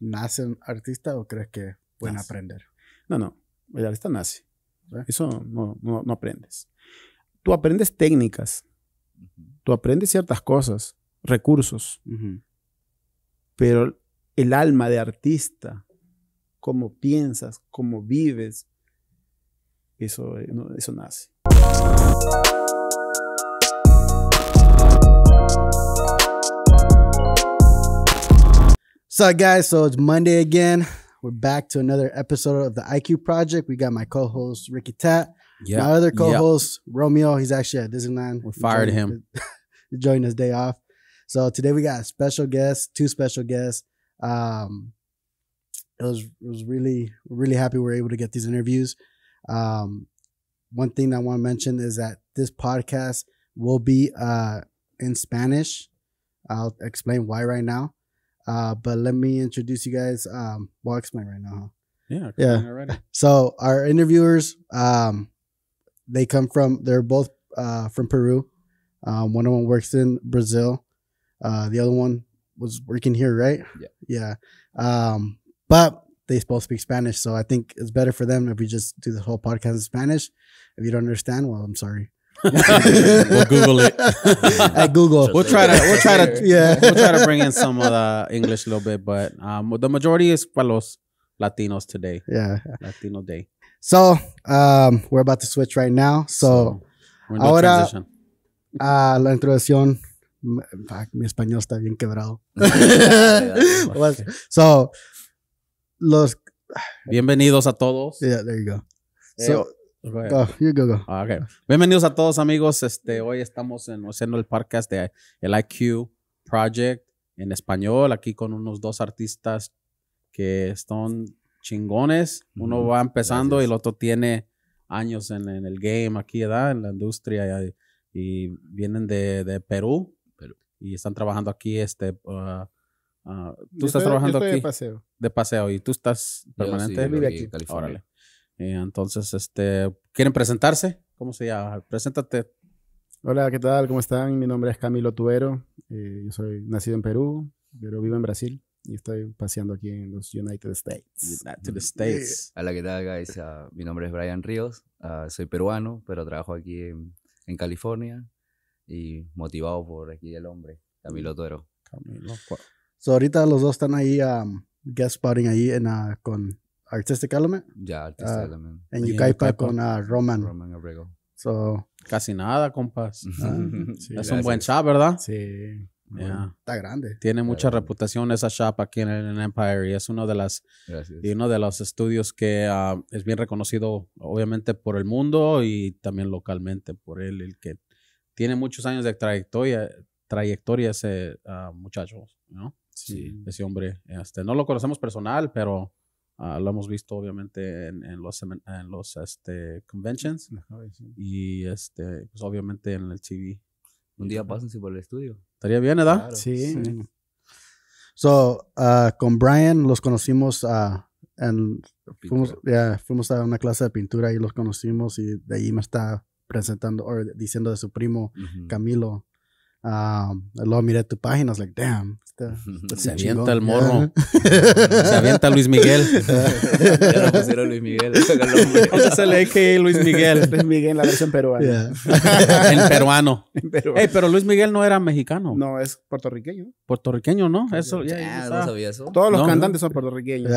nacen artista o crees que pueden aprender? No, no. El artista nace. Eso no, aprendes. Tú aprendes técnicas. Tú aprendes ciertas cosas, recursos. Pero el alma de artista, cómo piensas, cómo vives, eso, eh, eso nace. So, guys, so it's Monday again. We're back to another episode of the IQ Project. We got my co host, Ricky Tat. Yep. My other co host, yep. Romeo. He's actually at Disneyland. We fired him. Enjoying his day off. So, today we got a special guest, two special guests. Um, it was, it was really, really happy we were able to get these interviews. Um, one thing I want to mention is that this podcast will be uh, in Spanish. I'll explain why right now. Uh, but let me introduce you guys. Um, well, I'll explain right now. Yeah. Yeah. So our interviewers, um, they come from, they're both uh, from Peru. Um, one of them works in Brazil. Uh, the other one was working here, right? Yeah. Yeah. Um, but they both speak Spanish. So I think it's better for them if we just do the whole podcast in Spanish. If you don't understand, well, I'm sorry we'll Google it. At Google, we'll try to we'll try to yeah we'll try to bring in some of the English a little bit, but um, the majority is palos Latinos today. Yeah, Latino Day. So um, we're about to switch right now. So, so ahora uh, la introducción. Ah, mi español está bien quebrado. so los bienvenidos a todos. Yeah, there you go. So, Ah, ah, Bienvenidos a todos amigos. Este, hoy estamos haciendo el podcast de el IQ Project en español, aquí con unos dos artistas que son chingones. Uno va empezando y el otro tiene años en, el game aquí, ¿verdad? En la industria y, vienen de, Perú, y están trabajando aquí. Este, uh, uh, tú estás trabajando aquí de paseo. y tú estás permanente. vive aquí. Eh, entonces, este, ¿quieren presentarse? ¿Cómo se llama? Preséntate. Hola, ¿qué tal? ¿Cómo están? Mi nombre es Camilo Tuero. Eh, yo soy nacido en Perú, pero vivo en Brasil y estoy paseando aquí en los United States. United mm. States. Hola, ¿qué tal, guys? Ah, mi nombre es Brian Ríos. Ah, soy peruano, pero trabajo aquí en, California y motivado por aquí el hombre, Camilo Tuero. Camilo. So, ahorita los dos están ahí a um, guest spotting ahí en, ah, con Artistic Element. Ya, ah, Artistic Element. En Yucaipa con ah, Roman. Roman Abrego. Casi nada, compas. Ah, es un buen shop, ¿verdad? Sí. Está grande. Tiene mucha reputación esa shop aquí en el Empire y es uno de las y uno de los estudios que es bien reconocido obviamente por el mundo y también localmente por él, el que tiene muchos años de trayectoria, trayectoria ese muchacho, ¿no? Sí. Ese hombre. Este, no lo conocemos personal, pero Ah, lo hemos visto obviamente en, en los, en este, conventions y este, pues, obviamente en el TV. Un día pásense por el estudio. Estaría bien, ¿verdad? ¿eh? Sí. So, ah, con Brian los conocimos uh, en, fuimos, a una clase de pintura y los conocimos y de ahí me está presentando o diciendo de su primo Camilo Ah, luego miré tu página, was like, damn. se avienta el morro. se avienta Luis Miguel. ya lo pusieron Luis Miguel. entonces sale que Luis Miguel. Luis Miguel en la versión peruana. en peruano. pero Luis Miguel no era mexicano. No, es puertorriqueño. Puertorriqueño, ¿no? Eso, ya. Ah, Todos los cantantes son puertorriqueños.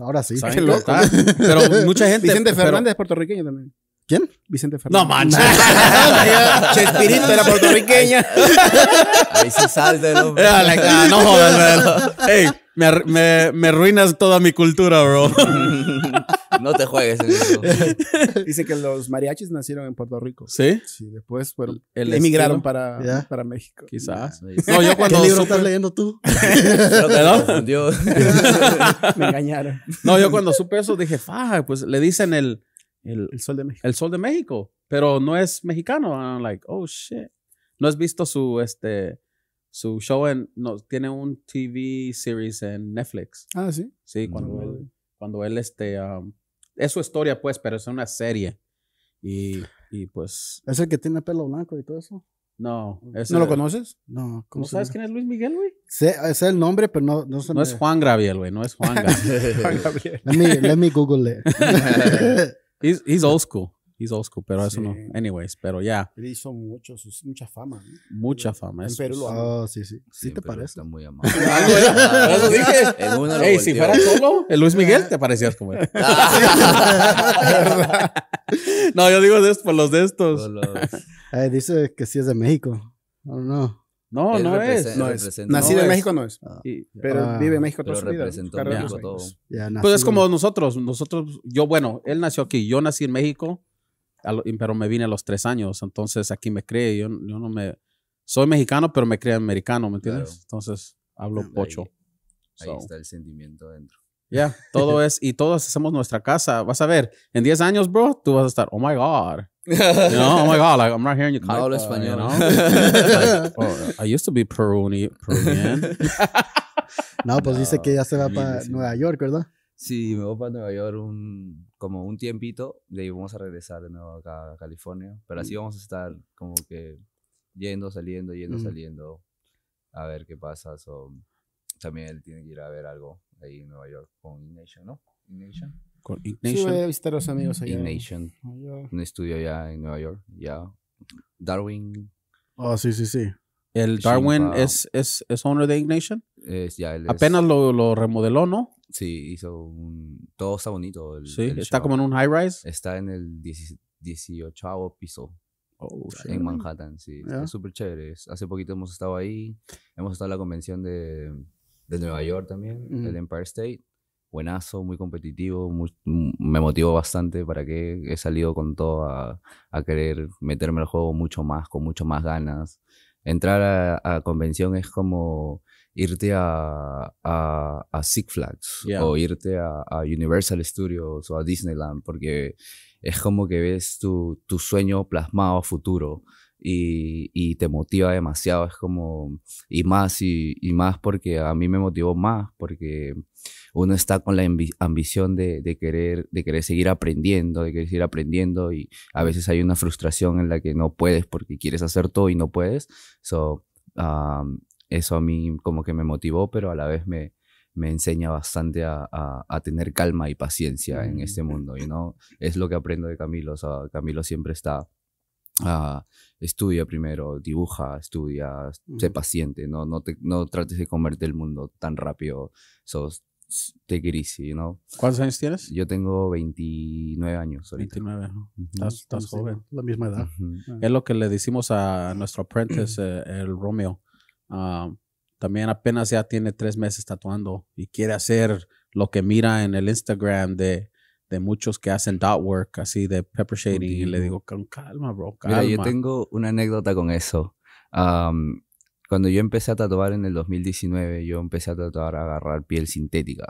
Ahora sí. Qué loco. Pero mucha gente. Vicente Fernández es puertorriqueño también. ¿Quién? Vicente Fernández. No manches. Chespirito la puertorriqueña. Ahí se salte, ah, ¿no? No jodas, bro. Ey, me, me, me arruinas toda mi cultura, bro. No te juegues. eso. en Dice que los mariachis nacieron en Puerto Rico. ¿Sí? Sí, después fueron, emigraron para, para México. Quizás. No, yo cuando ¿Qué libro estás leyendo tú? Dios. Me engañaron. No, yo cuando supe eso dije, faja, pues le dicen el el, Sol de México. El Sol de México. Pero no es mexicano. I'm like, oh shit. No has visto su, este, su show en. No, tiene un TV series en Netflix. Ah, sí. Sí, cuando él. Cuando él, este. Um, es su historia, pues, pero es una serie. Y, y pues. ¿Es el que tiene pelo blanco y todo eso? No. ¿No lo conoces? No. ¿No sabes quién es Luis Miguel, güey? Sé, es el nombre, pero no, no se No es Juan Gabriel, güey. No es Juan Gabriel. Juan Gabriel. let, me, let me Google it. He's, he's old school. He's old school, pero eso no. Anyways, pero ya. hizo mucho, mucha fama. Mucha fama. En Perú ah, sí, sí. ¿Sí, sí te parece? Está muy amable. Ah, eso dije. El Ey, si fuera solo, el Luis Miguel, ah. te parecías como él. no, yo digo de estos, por los de estos. Eh, dice que sí es de México. No, no. No, no es. No es. Nacido en México no es. Ah, pero ah, vive en México toda su vida. México pues es como nosotros. Nosotros, yo, bueno, él nació aquí. Yo nací en México, pero me vine a los tres años. Entonces aquí me cree, Yo, no me. Soy mexicano, pero me creé americano, ¿me entiendes? Entonces hablo pocho. Ahí está el sentimiento dentro. Ya, todo es. Y todos hacemos nuestra casa. Vas a ver, en diez años, bro, tú vas a estar, oh my God oh my god, like I'm right here in No country. español. You know? Oh, I used to be Peruni, no, pues dice que ya se va para Nueva York, ¿verdad? Sí, me voy para Nueva York un, como un tiempito, de ahí vamos a regresar de nuevo a California, pero así mm. vamos a estar como que yendo, saliendo, yendo, mm. saliendo, a ver qué pasa. So, también él tiene que ir a ver algo ahí en Nueva York con Nation, ¿no? Nation. Con Ignation. Sí, a los amigos allá. Ignation. Un estudio allá en Nueva York. Ya. Darwin. Ah, sí, sí, sí. ¿El Darwin es, es, owner de Ignation? Es, ya, Apenas lo, remodeló, ¿no? Sí, hizo un. Todo está bonito. Sí, está como en un high rise. Está en el 18 piso. Oh, en Manhattan, sí. Está súper chévere. Hace poquito hemos estado ahí. Hemos estado en la convención de, de Nueva York también, el Empire State buenazo, muy competitivo, me motivó bastante para que he salido con todo a, querer meterme al juego mucho más, con mucho más ganas. Entrar a, convención es como irte a, a, a Six Flags o irte a, Universal Studios o a Disneyland, porque es como que ves tu, tu sueño plasmado a futuro y, te motiva demasiado, es como, y más, y, más porque a mí me motivó más, porque uno está con la ambición de, querer, de querer seguir aprendiendo, de querer seguir aprendiendo, y a veces hay una frustración en la que no puedes porque quieres hacer todo y no puedes, so, eso a mí como que me motivó, pero a la vez me, enseña bastante a, tener calma y paciencia en mm. este mundo, y no es lo que aprendo de Camilo, o sea, Camilo siempre está Ah, estudia primero, dibuja, estudia, sé paciente, ¿no? No, te, no trates de convertir el mundo tan rápido, sos de gris, ¿no? ¿Cuántos años tienes? Yo tengo 29 años 29, estás, joven. La misma edad. Ah. Es lo que le decimos a nuestro apprentice, eh, el Romeo. Ah, también apenas ya tiene tres meses tatuando y quiere hacer lo que mira en el Instagram de de muchos que hacen dot work, así de pepper shading, y le digo, con calma, bro, calma. yo tengo una anécdota con eso. cuando yo empecé a tatuar en el 2019, yo empecé a tatuar a agarrar piel sintética.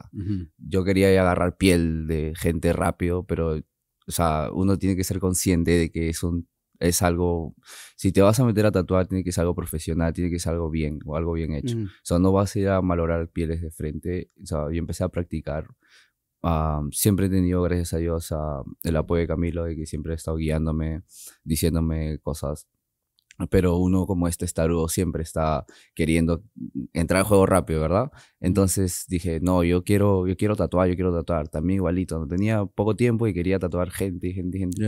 Yo quería agarrar piel de gente rápido, pero, o sea, uno tiene que ser consciente de que es un es algo, si te vas a meter a tatuar, tiene que ser algo profesional, tiene que ser algo bien o algo bien hecho. Mm. O sea, no vas a ir a malorar pieles de frente. O sea, yo empecé a practicar siempre he tenido, gracias a Dios, el apoyo de Camilo, de que siempre ha estado guiándome, diciéndome cosas. Pero uno como este estarudo siempre está queriendo entrar al juego rápido, ¿verdad? Entonces dije, no, yo quiero, yo quiero tatuar, yo quiero tatuar, también igualito. Tenía poco tiempo y quería tatuar gente, gente, gente.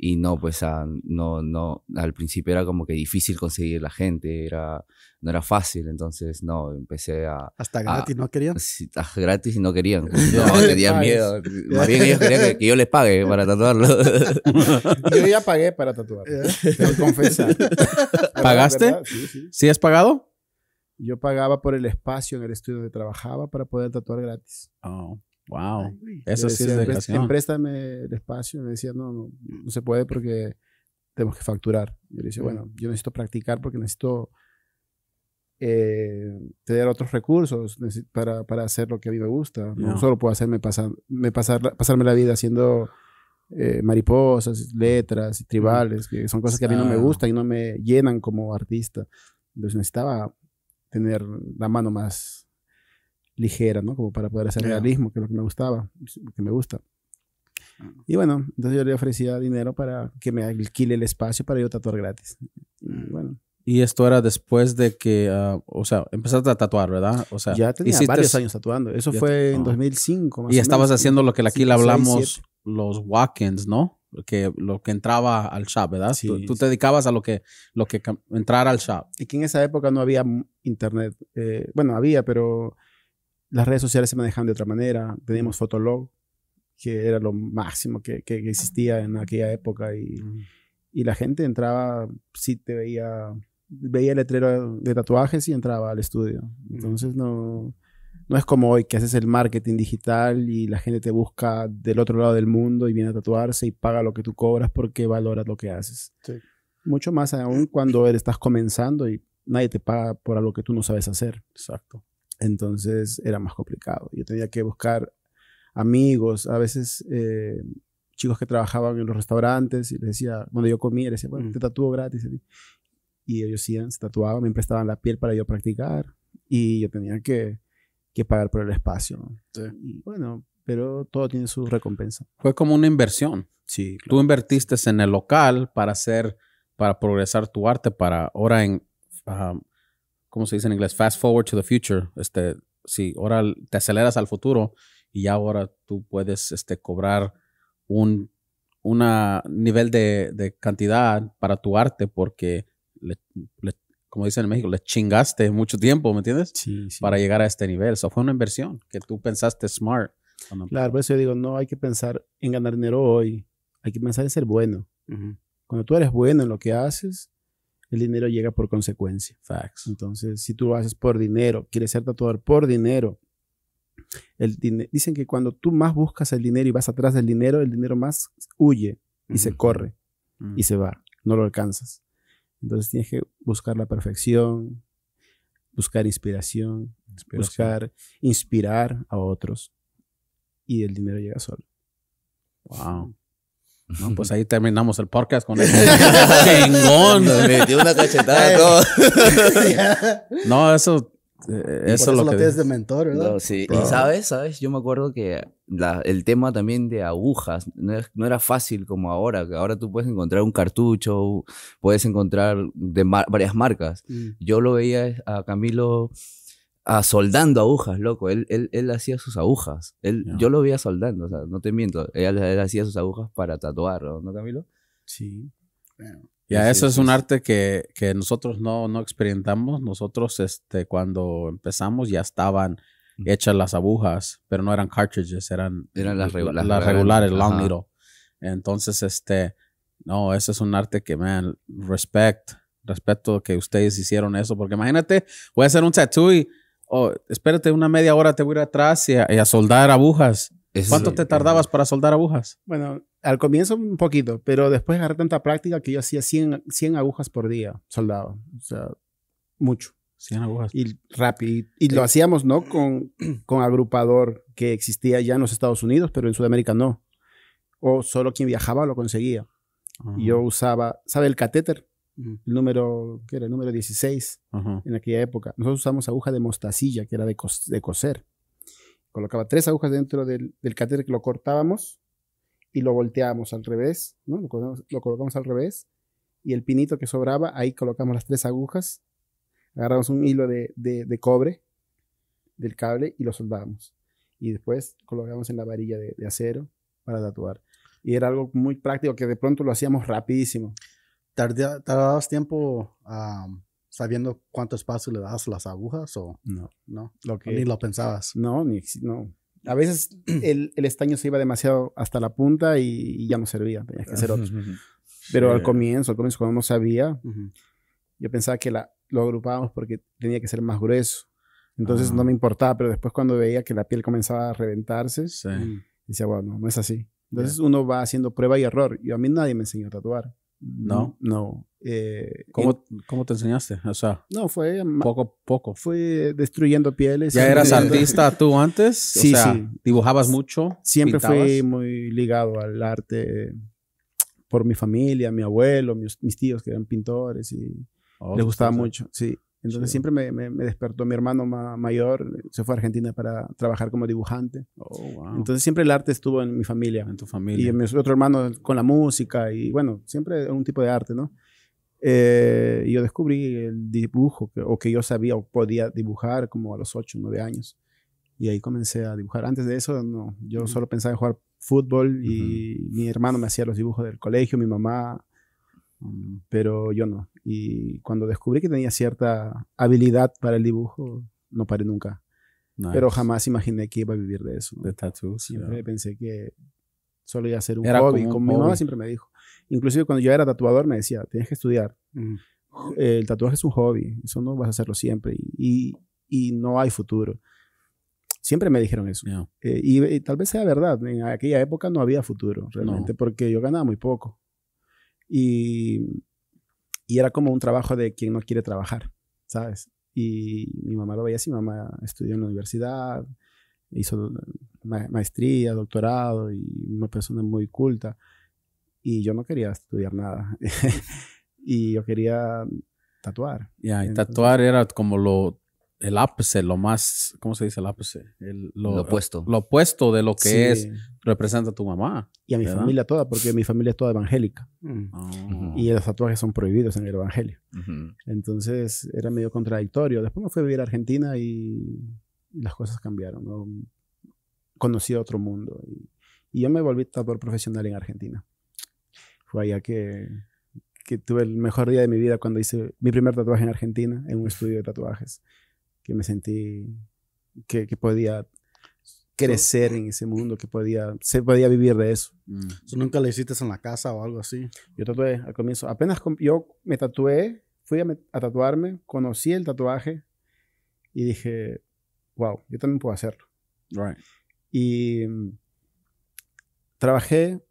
Y no, pues no, no, al principio era como que difícil conseguir la gente, era, no era fácil, entonces no, empecé a... Hasta gratis no querían. Hasta gratis y no querían. No, tenían miedo. Más bien ellos querían que, yo les pague para tatuarlo. yo ya pagué para tatuar. te ¿Pagaste? sí, has pagado? Yo pagaba por el espacio en el estudio donde trabajaba para poder tatuar gratis. Oh. Wow. Eso sí Empréstame el espacio. Me decía, no, no, se puede porque tenemos que facturar. Yo le decía, bueno, yo necesito practicar porque necesito eh, tener otros recursos para, hacer lo que a mí me gusta. No, solo puedo hacerme pasar, pasarme la vida haciendo eh, mariposas, letras, tribales, que son cosas que a mí no me gustan y no me llenan como artista. Entonces necesitaba tener la mano más ligera, ¿no? Como para poder hacer el realismo, que es lo que me gustaba, que me gusta. Ah. Y bueno, entonces yo le ofrecía dinero para que me alquile el espacio para yo tatuar gratis. Y mm. bueno. Y esto era después de que, ah, o sea, empezaste a tatuar, ¿verdad? O sea, ya tenía varios años tatuando. Eso fue en 2005. Ah. y estabas haciendo lo que aquí le hablamos, los walk-ins, ¿no? Que, lo que entraba al shop, ¿verdad? tú, te dedicabas a lo que, lo que entrara al shop. Y que en esa época no había internet. Eh, bueno, había, pero las redes sociales se manejan de otra manera. Teníamos Fotolog, que era lo máximo que, existía en aquella época y, la gente entraba, sí te veía, veía el letrero de tatuajes y entraba al estudio. Entonces no, no es como hoy que haces el marketing digital y la gente te busca del otro lado del mundo y viene a tatuarse y paga lo que tú cobras porque valoras lo que haces. Mucho más aún cuando estás comenzando y nadie te paga por algo que tú no sabes hacer. Exacto. Entonces era más complicado. Yo tenía que buscar amigos, a veces eh, chicos que trabajaban en los restaurantes y les decía, cuando yo comía, les decía, bueno, mm. te tatúo gratis. Y ellos iban, se tatuaban, me prestaban la piel para yo practicar y yo tenía que, pagar por el espacio. bueno, pero todo tiene su recompensa. Fue como una inversión. Sí. Tú invertiste en el local para hacer, para progresar tu arte, para ahora en, ah, ¿cómo se dice en inglés? Fast forward to the future. Este, si ahora te aceleras al futuro y ya ahora tú puedes este, cobrar un una nivel de, cantidad para tu arte porque, como dicen en México, le chingaste mucho tiempo, ¿me entiendes? Sí, sí. Para llegar a este nivel. Eso fue una inversión que tú pensaste smart. Claro, por eso yo digo, no hay que pensar en ganar dinero hoy, hay que pensar en ser bueno. Cuando tú eres bueno en lo que haces, el dinero llega por consecuencia. Facts. Entonces, si tú lo haces por dinero, quieres ser tatuador por dinero, el dicen que cuando tú más buscas el dinero y vas atrás del dinero, el dinero más huye y se corre y mm. se va, no lo alcanzas. Entonces tienes que buscar la perfección, buscar inspiración, inspiración. buscar inspirar a otros y el dinero llega solo. Wow. pues ahí terminamos el podcast con eso. metió una cachetada. todo. no, eso, eh, eso es lo, que. tienes de mentor, ¿verdad? sí. Y sabes, sabes, yo me acuerdo que el tema también de agujas no, era fácil como ahora, que ahora tú puedes encontrar un cartucho, puedes encontrar de varias marcas. Mm. Yo lo veía a Camilo a soldando agujas, loco. Él, él, hacía sus agujas. Él, Yo lo veía soldando, o sea, no te miento. Él, hacía sus agujas para tatuar, ¿no, Camilo? Sí. Ya, eso es, un arte que, que nosotros no, experimentamos. Nosotros, este, cuando empezamos, ya estaban hechas las agujas, pero no eran cartridges, eran, eran las, regulares. las, regulares, long needle. Entonces, este, no, ese es un arte que, man, respect, respeto que ustedes hicieron eso, porque imagínate, voy a hacer un tattoo y oh, espérate una media hora, te voy a ir atrás y a, soldar agujas. ¿Cuánto te tardabas para soldar agujas? Bueno, al comienzo un poquito, pero después agarré tanta práctica que yo hacía 100, 100 agujas por día soldado. O sea, mucho. 100 agujas. Y rápido. Y, lo eh. hacíamos, ¿no? Con, con agrupador que existía ya en los Estados Unidos, pero en Sudamérica no. O solo quien viajaba lo conseguía. Ah. Yo usaba, ¿sabe el catéter? el número, que era el número 16 en aquella época. Nosotros usamos aguja de mostacilla, que era de, coser. Colocaba tres agujas dentro del, del catéter que lo cortábamos y lo volteábamos al revés, ¿no? Lo colocamos, al revés y el pinito que sobraba, ahí colocamos las tres agujas, agarramos un hilo de, cobre del cable y lo soldábamos. Y después colocábamos en la varilla de, de acero para tatuar. Y era algo muy práctico que de pronto lo hacíamos rapidísimo. ¿Tardabas tiempo sabiendo cuánto espacio le das a las agujas o no? lo que, ni lo pensabas. No, ni, no. A mm. veces el, el, estaño se iba demasiado hasta la punta y, ya no servía, tenía que hacer otro. Pero al comienzo, al comienzo cuando no sabía, yo pensaba que la, lo agrupábamos porque tenía que ser más grueso. Entonces no ah. me importaba, pero después cuando veía que la piel comenzaba a reventarse, decía, bueno, no, es así. Entonces uno va haciendo prueba y error. Y a mí nadie me enseñó a tatuar. No, no. Eh, ¿Cómo, te enseñaste? O sea, no, fue poco poco. Fue destruyendo pieles. ¿Ya eras artista tú antes? Sí, sí. ¿Dibujabas mucho? Siempre fui muy ligado al arte por mi familia, mi abuelo, mis, tíos que eran pintores y oh, les gustaba mucho. Sí. Entonces siempre me, despertó mi hermano mayor, se fue a Argentina para trabajar como dibujante. Oh, Entonces siempre el arte estuvo en mi familia. En tu familia. Y mi otro hermano con la música y bueno, siempre un tipo de arte, ¿no? Eh, yo descubrí el dibujo o que yo sabía o podía dibujar como a los 8, 9 años. Y ahí comencé a dibujar. Antes de eso, no, yo solo pensaba en jugar fútbol y mi hermano me hacía los dibujos del colegio, mi mamá Mm, pero yo no. Y cuando descubrí que tenía cierta habilidad para el dibujo, no paré nunca. Pero jamás imaginé que iba a vivir de eso. De tatuaje Siempre pensé que solo iba a ser un hobby. Como, mi mamá siempre me dijo. Inclusive cuando yo era tatuador me decía, tienes que estudiar. Mm. El tatuaje es un hobby, eso no vas a hacerlo siempre y, y, no hay futuro. Siempre me dijeron eso. Eh, y, tal vez sea verdad, en aquella época no había futuro realmente porque yo ganaba muy poco. Y, era como un trabajo de quien no quiere trabajar, ¿sabes? Y mi mamá lo veía así, mi mamá estudió en la universidad, hizo maestría, doctorado y una persona muy culta. Y yo no quería estudiar nada. y yo quería tatuar. y tatuar era como lo el ápice, lo más, ¿cómo se dice el ápice? El, lo, opuesto. Lo opuesto de lo que es, representa a tu mamá. Y a mi familia toda, porque mi familia es toda evangélica. Mm. Ah. Oh. Y los tatuajes son prohibidos en el evangelio. Entonces era medio contradictorio. Después me fui a vivir a Argentina y, las cosas cambiaron. Conocí a otro mundo. Y, yo me volví tatuador profesional en Argentina. Fue allá que que tuve el mejor día de mi vida cuando hice mi primer tatuaje en Argentina, en un estudio de tatuajes que me sentí que, podía crecer en ese mundo, que podía, se podía vivir de mm. eso. ¿Nunca lo hiciste en la casa o algo así? Yo tatué al comienzo. Apenas yo me tatué, fui a, tatuarme, conocí el tatuaje y dije, wow, yo también puedo hacerlo. Right. Y mm, trabajé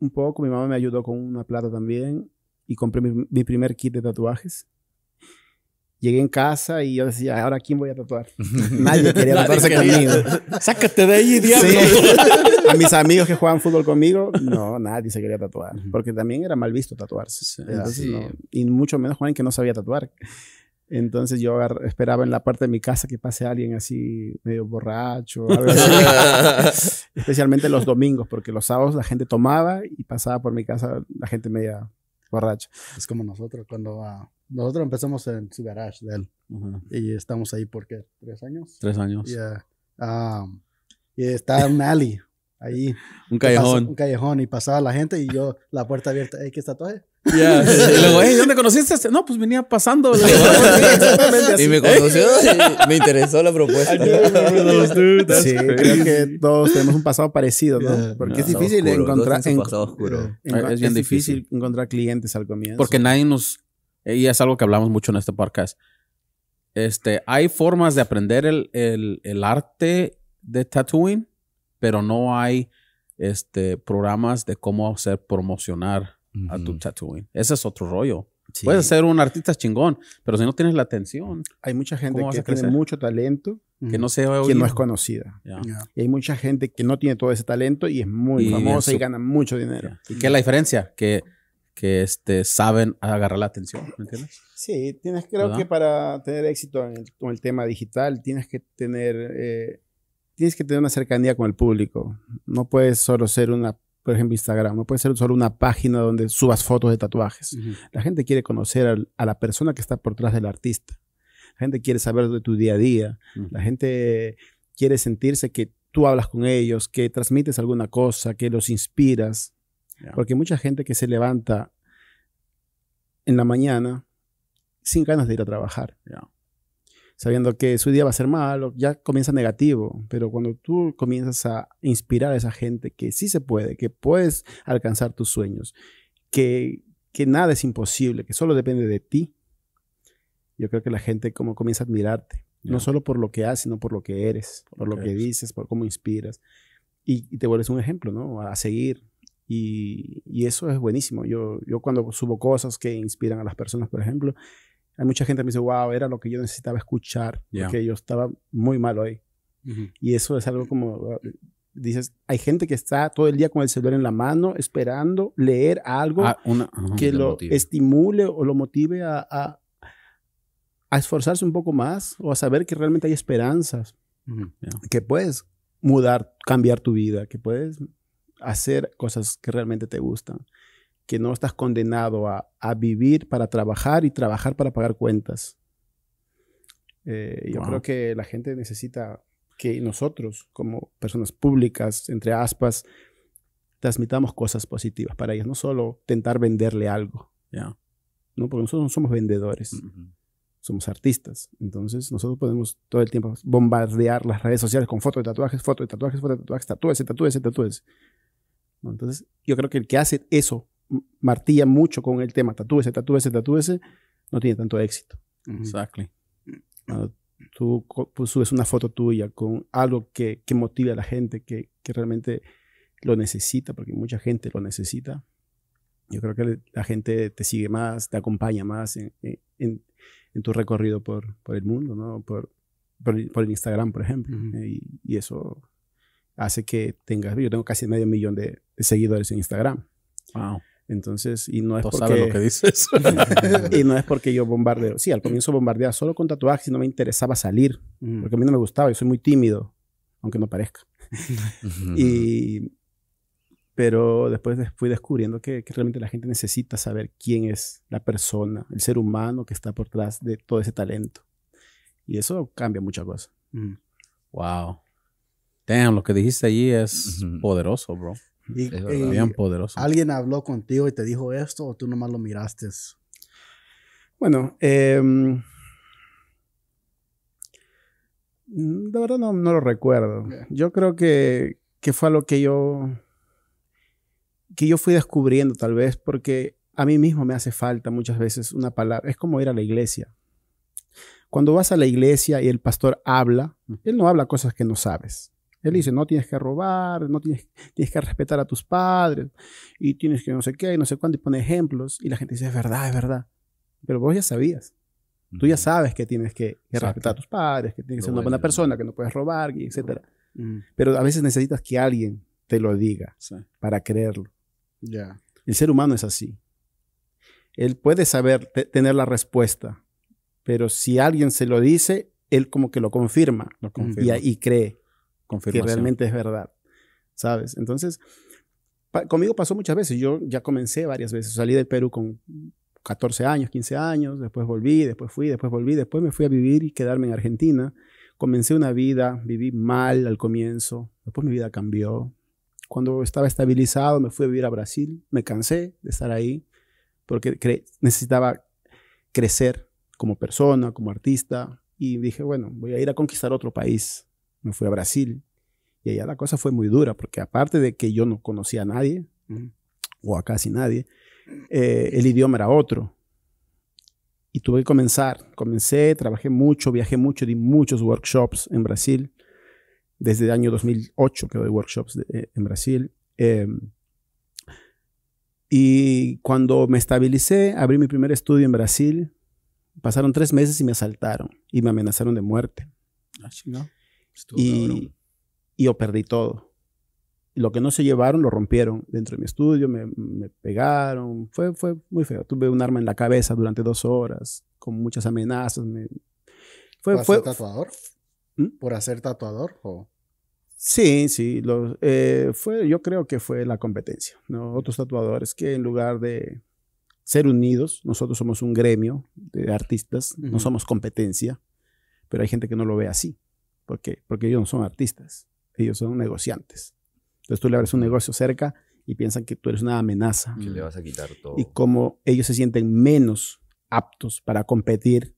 un poco, mi mamá me ayudó con una plata también y compré mi primer kit de tatuajes. Llegué en casa y yo decía, ¿ahora quién voy a tatuar? Nadie quería tatuarse conmigo. Sácate de ahí, diablo. A mis amigos que jugaban fútbol conmigo, no, nadie se quería tatuar. Porque también era mal visto tatuarse. Entonces, y mucho menos Juan que no sabía tatuar. Entonces yo esperaba en la parte de mi casa que pase alguien así medio borracho, especialmente los domingos, porque los sábados la gente tomaba y pasaba por mi casa la gente media borracha. Es como nosotros cuando va nosotros empezamos en su garage de él. Y estamos ahí porque tres años. Tres años. Um, y está un alley ahí. un callejón. un callejón y pasaba la gente y yo la puerta abierta. Hey, ¿Qué está todo? ahí? y luego, ¿dónde conociste? Este? No, pues venía pasando. y me conoció me interesó la propuesta. sí, creo que todos tenemos un pasado parecido, ¿no? Porque es difícil encontrar... En, pasado oscuro. es bien difícil encontrar clientes al comienzo. Porque nadie nos y es algo que hablamos mucho en este podcast. Este, hay formas de aprender el, el, el arte de tattooing, pero no hay este, programas de cómo hacer promocionar a tu tattooing. Ese es otro rollo. Puedes ser un artista chingón, pero si no tienes la atención. Hay mucha gente que tiene mucho talento. Que no no es conocida. Y hay mucha gente que no tiene todo ese talento y es muy famosa y gana mucho dinero. ¿Y qué es la diferencia? Que que este, saben agarrar la atención, ¿me entiendes? Sí, tienes, creo que para tener éxito con el tema digital tienes que tener eh, tienes que tener una cercanía con el público. No puedes solo ser una, por ejemplo, Instagram, no puedes ser solo una página donde subas fotos de tatuajes. La gente quiere conocer a la persona que está por detrás del artista. La gente quiere saber de tu día a día. La gente quiere sentirse que tú hablas con ellos, que transmites alguna cosa, que los inspiras. Porque mucha gente que se levanta en la mañana sin ganas de ir a trabajar. Sabiendo que su día va a ser malo, ya comienza negativo, pero cuando tú comienzas a inspirar a esa gente que sí se puede, que puedes alcanzar tus sueños, que, que nada es imposible, que solo depende de ti, yo creo que la gente como comienza a admirarte, no solo por lo que haces, sino por lo que eres, por, lo que, dices, por cómo inspiras, y, y te vuelves un ejemplo, ¿no? A seguir, y, y, eso es buenísimo. Yo, yo cuando subo cosas que inspiran a las personas, por ejemplo, hay mucha gente que me dice, wow, era lo que yo necesitaba escuchar, yeah. porque yo estaba muy mal hoy. Y eso es algo como, ah, dices, hay gente que está todo el día con el celular en la mano esperando leer algo ah, ah, que lo, estimule o lo motive a, a, esforzarse un poco más o a saber que realmente hay esperanzas, que puedes mudar, cambiar tu vida, que puedes hacer cosas que realmente te gustan, que no estás condenado a, vivir para trabajar y trabajar para pagar cuentas. Eh, yo creo que la gente necesita que nosotros, como personas públicas, entre aspas, transmitamos cosas positivas para ellos, no solo tentar venderle algo. ¿no? Porque nosotros no somos vendedores, somos artistas. Entonces, nosotros podemos todo el tiempo bombardear las redes sociales con fotos de tatuajes, fotos de tatuajes, fotos de tatuajes, tatúese, entonces, yo creo que el que hace eso, martilla mucho con el tema, tatúese, tatúese, tatúese, no tiene tanto éxito. Exacto. tú pues, subes una foto tuya con algo que, motiva a la gente, que, realmente lo necesita, porque mucha gente lo necesita. Yo creo que la gente te sigue más, te acompaña más en, tu recorrido por, el mundo, ¿no? Por, Instagram, por ejemplo. Eh, y, eso hace que tengas, yo tengo casi medio millón de, seguidores en Instagram. Wow. Entonces, y no es porque... y no es porque yo bombardeo. Sí, al comienzo bombardeaba solo con tatuajes y no me interesaba salir, mm. porque a mí no me gustaba, yo soy muy tímido, aunque no parezca. y, pero después fui descubriendo que, realmente la gente necesita saber quién es la persona, el ser humano que está por detrás de todo ese talento. Y eso cambia muchas cosas. Mm. Wow. Damn, lo que dijiste allí es poderoso, bro. Bien poderoso. ¿Alguien habló contigo y te dijo esto o tú nomás lo miraste? Bueno, em, de verdad no, lo recuerdo. Yo creo que, que fue lo que yo, que yo fui descubriendo tal vez porque a mí mismo me hace falta muchas veces una palabra. Es como ir a la iglesia. Cuando vas a la iglesia y el pastor habla, él no habla cosas que no sabes. Él dice, no tienes que robar, no tienes, tienes que respetar a tus padres, y tienes que no sé qué, y no sé cuánto, y pone ejemplos, y la gente dice, es verdad, es verdad. Pero vos ya sabías. Tú ya sabes que tienes que, respetar a tus padres, que tienes que ser una buena persona, que no puedes robar, etc. Mm. Pero a veces necesitas que alguien te lo diga para creerlo. ya El ser humano es así. Él puede saber tener la respuesta, pero si alguien se lo dice, él como que lo confirma, lo y cree que realmente es verdad, ¿sabes? Entonces, conmigo pasó muchas veces, yo ya comencé varias veces, salí del Perú con 14 años, 15 años, después volví, después fui, después volví, después me fui a vivir y quedarme en Argentina. Comencé una vida, viví mal al comienzo, después mi vida cambió. Cuando estaba estabilizado me fui a vivir a Brasil, me cansé de estar ahí porque necesitaba crecer como persona, como artista y dije, bueno, voy a ir a conquistar otro país, me fui a Brasil y allá la cosa fue muy dura porque aparte de que yo no conocía a nadie o a casi nadie, eh, el idioma era otro. Y tuve que comenzar. Comencé, trabajé mucho, viajé mucho, di muchos workshops en Brasil. Desde el año 2008 que doy workshops eh, en Brasil. Em, y cuando me estabilicé, abrí mi primer estudio en Brasil. Pasaron tres meses y me asaltaron y me amenazaron de muerte. Ah, y, yo perdí todo. Lo que no se llevaron lo rompieron dentro de mi estudio, me, pegaron, fue, fue muy feo. Tuve un arma en la cabeza durante dos horas, con muchas amenazas. Fue, ¿Por fue, hacer tatuador? ¿Mm? ¿Por hacer tatuador? Sí, sí, lo, eh, fue, yo creo que fue la competencia. Otros tatuadores que en lugar de ser unidos, nosotros somos un gremio de artistas, no somos competencia, pero hay gente que no lo ve así. Porque ellos no son artistas, ellos son negociantes. Entonces tú le abres un negocio cerca y piensan que tú eres una amenaza. le mm. vas a quitar Y como ellos se sienten menos aptos para competir,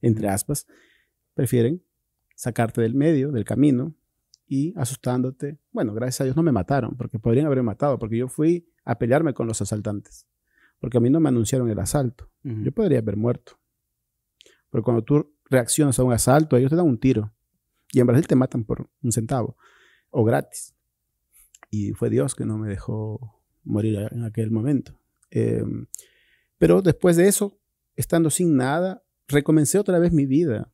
entre aspas, prefieren sacarte del medio, del camino y asustándote. Bueno, gracias a Dios no me mataron, porque podrían haberme matado, porque yo fui a pelearme con los asaltantes, porque a mí no me anunciaron el asalto. Yo podría haber muerto. Pero cuando tú reaccionas a un asalto, ellos te dan un tiro. Y en Brasil te matan por un centavo o gratis. Y fue Dios que no me dejó morir en aquel momento. Em, pero después de eso, estando sin nada, recomencé otra vez mi vida.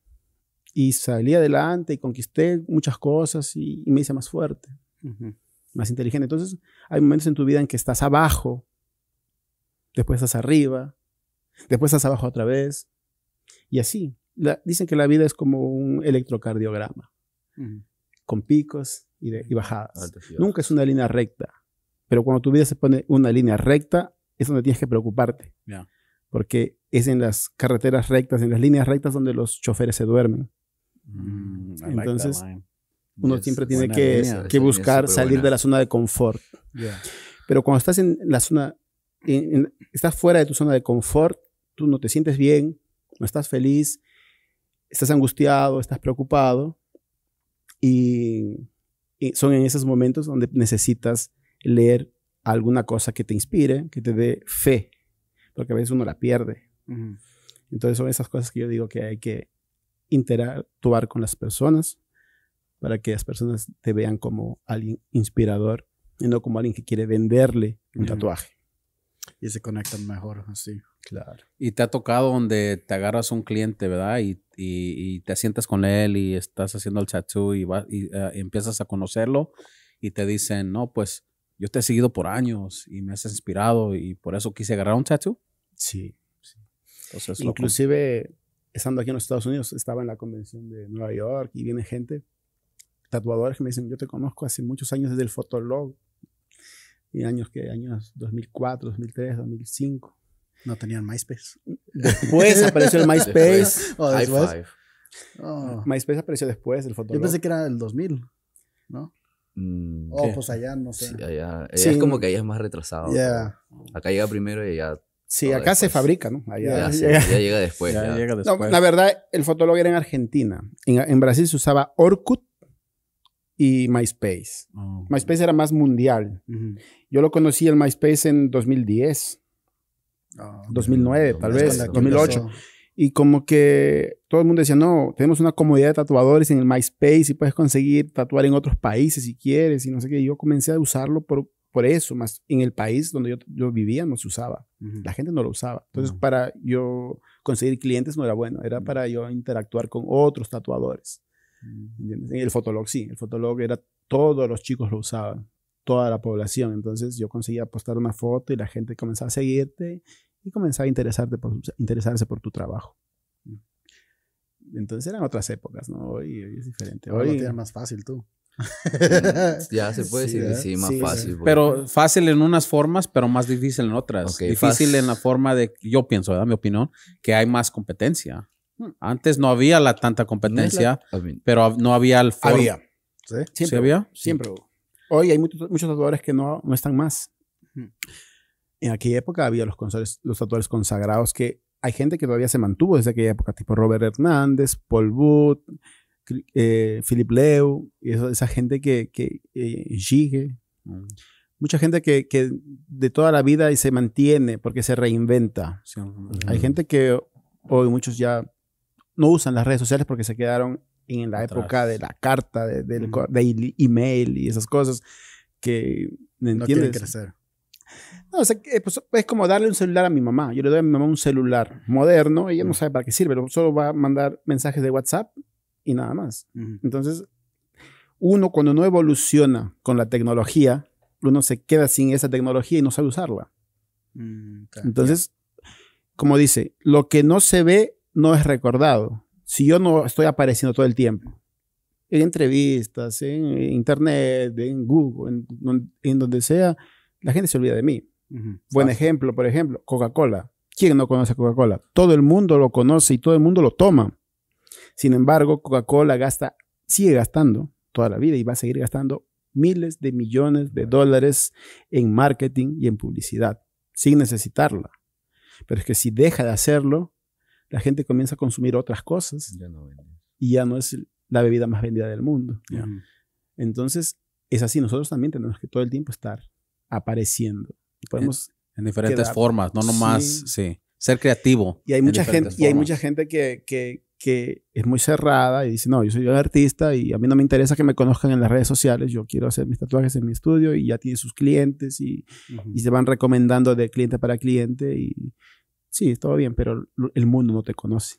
Y salí adelante y conquisté muchas cosas y, me hice más fuerte, más inteligente. Entonces, hay momentos en tu vida en que estás abajo, después estás arriba, después estás abajo otra vez. Y así, dicen que la vida es como un electrocardiograma, con picos y, bajadas. Nunca es una línea recta, pero cuando tu vida se pone una línea recta, es donde tienes que preocuparte. Porque es en las carreteras rectas, en las líneas rectas donde los choferes se duermen. Mm, Entonces, uno siempre tiene que, buscar salir de la zona de confort. Pero cuando estás en la zona, estás fuera de tu zona de confort, tú no te sientes bien, no estás feliz, estás angustiado, estás preocupado y, son en esos momentos donde necesitas leer alguna cosa que te inspire, que te dé fe, porque a veces uno la pierde. Entonces son esas cosas que yo digo que hay que interactuar con las personas para que las personas te vean como alguien inspirador y no como alguien que quiere venderle un tatuaje. Y se conectan mejor, así. Claro. Y te ha tocado donde te agarras un cliente, ¿verdad? Y, y, te sientas con él y estás haciendo el tattoo y, ah, y empiezas a conocerlo y te dicen, no, pues yo te he seguido por años y me has inspirado y por eso quise agarrar un tattoo. Sí, sí. Inclusive, estando aquí en los Estados Unidos, estaba en la convención de Nueva York y viene gente, tatuadores que me dicen, yo te conozco hace muchos años desde el Fotolog. Y años que, años 2004, 2003, 2005 no tenían MySpace. Después apareció el MySpace. o después. Oh. MySpace apareció después del Fotolog. Yo pensé que era el 2000, ¿no? Mm, oh, pues allá no sé. Sí, allá, es como que allá es más retrasado. Acá llega primero y ya. Sí, acá se fabrica, ¿no? Allá, llega, después. la verdad, el fotólogo era en Argentina. En, Brasil se usaba Orkut y MySpace. Oh. MySpace era más mundial. Yo lo conocí el MySpace en 2010. 2009, ah, tal vez, 2008. Y como que todo el mundo decía, no, tenemos una comunidad de tatuadores en el MySpace y puedes conseguir tatuar en otros países si quieres y no sé qué. Yo comencé a usarlo por, eso, más en el país donde yo, vivía no se usaba, la gente no lo usaba. Entonces, para yo conseguir clientes no era bueno, era para yo interactuar con otros tatuadores. Mm. En el Fotolog sí, el Fotolog era, todos los chicos lo usaban toda la población. Entonces yo conseguía postar una foto y la gente comenzaba a seguirte y comenzaba a interesarte interesarse por tu trabajo. Mm. Entonces eran otras épocas, ¿no? Hoy, es diferente. Hoy, es más fácil tú. ya se puede decir, sí, más fácil. Pero fácil en unas formas, pero más difícil en otras. difícil en la forma de, yo pienso, ¿verdad? Mi opinión, que hay más competencia. Hmm. Antes no había la tanta competencia, pero no había el... Había. ¿Sí? Siempre, había? Siempre hubo. Hoy hay muchos, muchos tatuadores que no, no están más. En aquella época había los, los tatuadores consagrados que hay gente que todavía se mantuvo desde aquella época, tipo Robert Hernández, Paul Wood, eh, Philip Leo. y esa, gente que, que eh, sigue. Mm. Mucha gente que, de toda la vida y se mantiene porque se reinventa. Hay mm. gente que hoy muchos ya no usan las redes sociales porque se quedaron en la época de la carta, de, del email y esas cosas que, ¿me entiendes? No crecer. No, o eh, pues, es como darle un celular a mi mamá. Yo le doy a mi mamá un celular moderno, ella no sabe para qué sirve, solo va a mandar mensajes de WhatsApp y nada más. Entonces, uno cuando no evoluciona con la tecnología, uno se queda sin esa tecnología y no sabe usarla. Mm, Entonces, como dice, lo que no se ve no es recordado si yo no estoy apareciendo todo el tiempo, en entrevistas, en internet, en Google, en, donde sea, la gente se olvida de mí. Buen ejemplo, por ejemplo, Coca-Cola. ¿Quién no conoce Coca-Cola? Todo el mundo lo conoce y todo el mundo lo toma. Sin embargo, Coca-Cola gasta, sigue gastando toda la vida y va a seguir gastando miles de millones de dólares en marketing y en publicidad, sin necesitarla. Pero es que si deja de hacerlo, la gente comienza a consumir otras cosas y ya no es la bebida más vendida del mundo. Entonces, es así, nosotros también tenemos que todo el tiempo estar apareciendo. Podemos en, diferentes formas, no nomás, Ser creativo. Y hay mucha gente, y hay mucha gente que, es muy cerrada y dice, no, yo soy un artista y a mí no me interesa que me conozcan en las redes sociales, yo quiero hacer mis tatuajes en mi estudio y ya tiene sus clientes y, y se van recomendando de cliente para cliente y, sí, todo bien, pero el mundo no te conoce.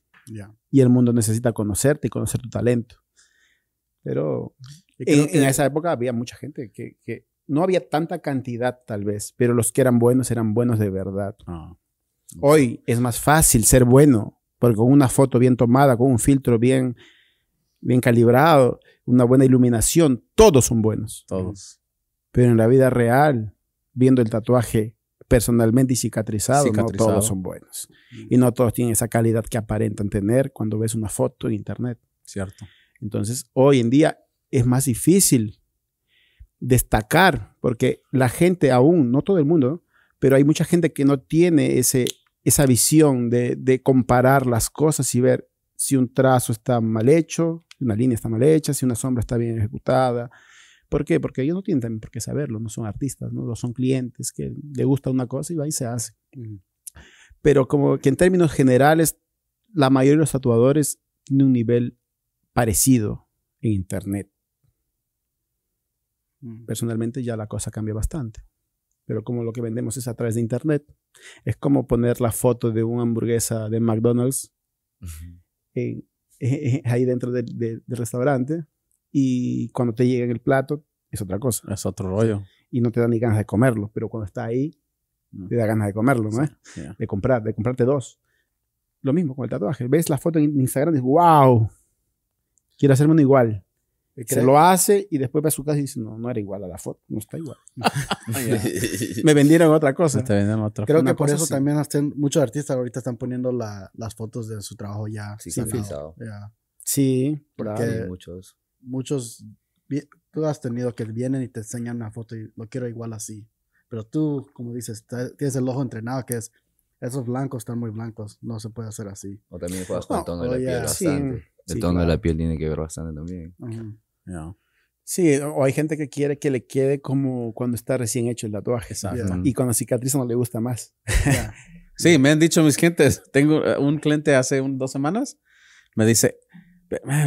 Y el mundo necesita conocerte y conocer tu talento. Pero en, esa época había mucha gente que, no había tanta cantidad tal vez, pero los que eran buenos eran buenos de verdad. Ah, Hoy es más fácil ser bueno, porque con una foto bien tomada, con un filtro bien, bien calibrado, una buena iluminación, todos son buenos. Todos. Pero en la vida real, viendo el tatuaje personalmente y Cicatrizado. no todos son buenos. Mm. Y no todos tienen esa calidad que aparentan tener cuando ves una foto en internet. Cierto. Entonces, hoy en día es más difícil destacar, porque la gente aún, no todo el mundo, pero hay mucha gente que no tiene ese, esa visión de, de comparar las cosas y ver si un trazo está mal hecho, si una línea está mal hecha, si una sombra está bien ejecutada, ¿Por qué? Porque ellos no tienen también por qué saberlo, no son artistas, no son clientes que le gusta una cosa y va y se hace. Mm. Pero como que en términos generales, la mayoría de los tatuadores tienen un nivel parecido en Internet. Mm. Personalmente ya la cosa cambia bastante, pero como lo que vendemos es a través de Internet, es como poner la foto de una hamburguesa de McDonald's ahí dentro del restaurante y cuando te llega en el plato es otra cosa. Es otro rollo. Y no te da ni ganas de comerlo, pero cuando está ahí mm. te da ganas de comerlo, ¿no? ¿Eh? De comprar, de comprarte dos. Lo mismo con el tatuaje. Ves la foto en Instagram y dices, wow, quiero hacerme uno igual. Se lo hace y después va a su casa y dice, no, no era igual a la foto, no está igual. Ah, Me vendieron otra cosa. Creo que por eso también muchos artistas ahorita están poniendo las fotos de su trabajo ya. sin sí, sí. Porque, muchos muchos, tú has tenido que vienen y te enseñan una foto y lo quiero igual así. Pero tú, como dices, tienes el ojo entrenado que es, esos blancos están muy blancos, no se puede hacer así. O también con el tono de la piel bastante. el tono de la piel tiene que ver bastante también. Sí, o hay gente que quiere que le quede como cuando está recién hecho el tatuaje. Y cuando cicatriza no le gusta más. sí, me han dicho mis gentes Tengo eh, un cliente hace un, dos semanas, me dice,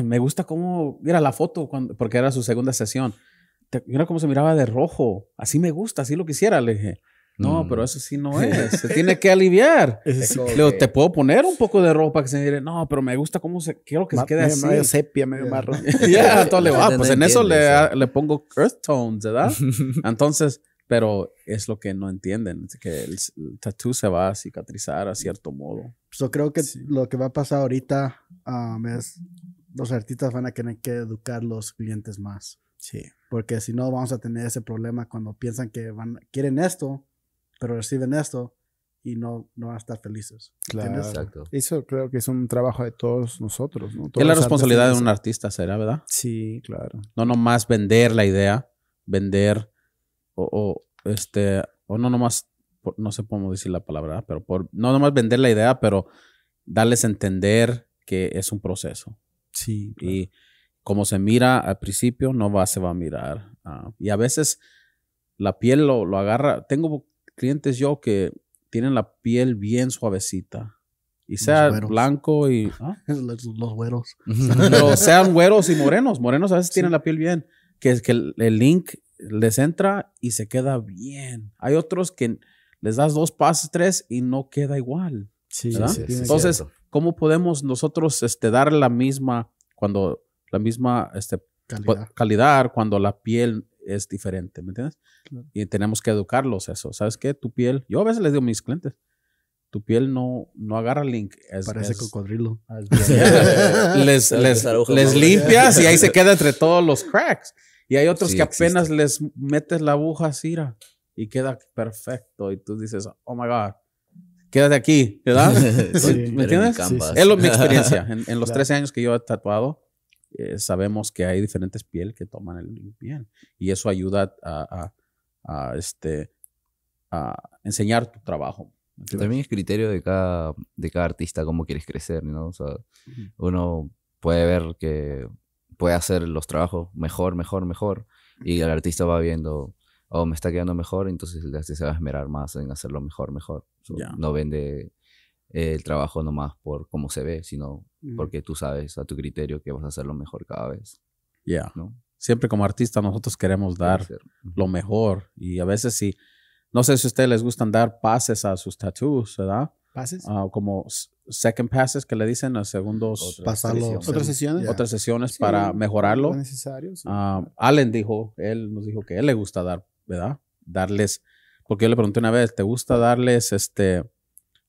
me gusta cómo era la foto, cuando, porque era su segunda sesión. mira cómo se miraba de rojo. Así me gusta, así lo quisiera, le dije. No, mm. pero eso sí no es. Se tiene que aliviar. te puedo poner un poco de ropa que se mire. No, pero me gusta cómo se. Quiero que se quede así. sepia, medio marrón. ya, entonces le ah, pues en eso le, le, pongo earth tones, ¿verdad? Entonces, pero es lo que no entienden, que el, el se va a cicatrizar a cierto modo. Yo creo que lo que va a pasar ahorita um, es los artistas van a tener que educar los clientes más. Sí. Porque si no, vamos a tener ese problema cuando piensan que van, quieren esto, pero reciben esto y no, no van a estar felices. Claro. Exacto. Eso creo que es un trabajo de todos nosotros. ¿no? es la responsabilidad de un artista, será, ¿verdad? Sí, claro. No nomás vender la idea, vender o, este, o no nomás, no sé cómo decir la palabra, pero por, no nomás vender la idea, pero darles a entender que es un proceso. Sí. Y como se mira al principio, no va, se va a mirar. Ah, y a veces la piel lo, lo, agarra. Tengo clientes yo que tienen la piel bien suavecita. Y sea blanco y... ¿ah? Los, güeros. Pero sean güeros y morenos. Morenos a veces tienen la piel bien. Que, que el link les entra y se queda bien. Hay otros que les das dos pases, tres y no queda igual. Entonces, ¿cómo podemos nosotros este, dar la misma cuando la misma este, calidad. cuando la piel es diferente, ¿me entiendes? Y tenemos que educarlos eso. ¿Sabes qué? Tu piel, yo a veces les digo a mis clientes, tu piel no, no agarra link. Parece cocodrilo. Ah, les, les, les limpias y ahí se queda entre todos los cracks. Y hay otros que apenas les metes la aguja, Cira, y queda perfecto. Y tú dices, oh my God, quédate aquí, ¿verdad? ¿Me entiendes? En es mi experiencia. En, los 13 años que yo he tatuado, eh, sabemos que hay diferentes piel que toman el bien Y eso ayuda a, este, a enseñar tu trabajo. También es criterio de cada, de cada artista cómo quieres crecer, ¿no? uno puede ver que puede hacer los trabajos mejor, mejor, mejor. Y el artista va viendo, o oh, me está quedando mejor, entonces el artista se va a esmerar más en hacerlo mejor, mejor. No vende el trabajo nomás por cómo se ve, sino porque tú sabes a tu criterio que vas a hacerlo mejor cada vez. Ya. ¿no? Siempre como artista nosotros queremos dar lo mejor y a veces si No sé si a ustedes les gustan dar pases a sus tatuajes, ¿verdad? ¿Pases? Ah, como second passes que le dicen, a segundos pasarlo, otras sesiones, otras sesiones para mejorarlo. Necesario, ah, Allen dijo, él nos dijo que él le gusta dar, ¿verdad? Darles, porque yo le pregunté una vez, ¿te gusta darles este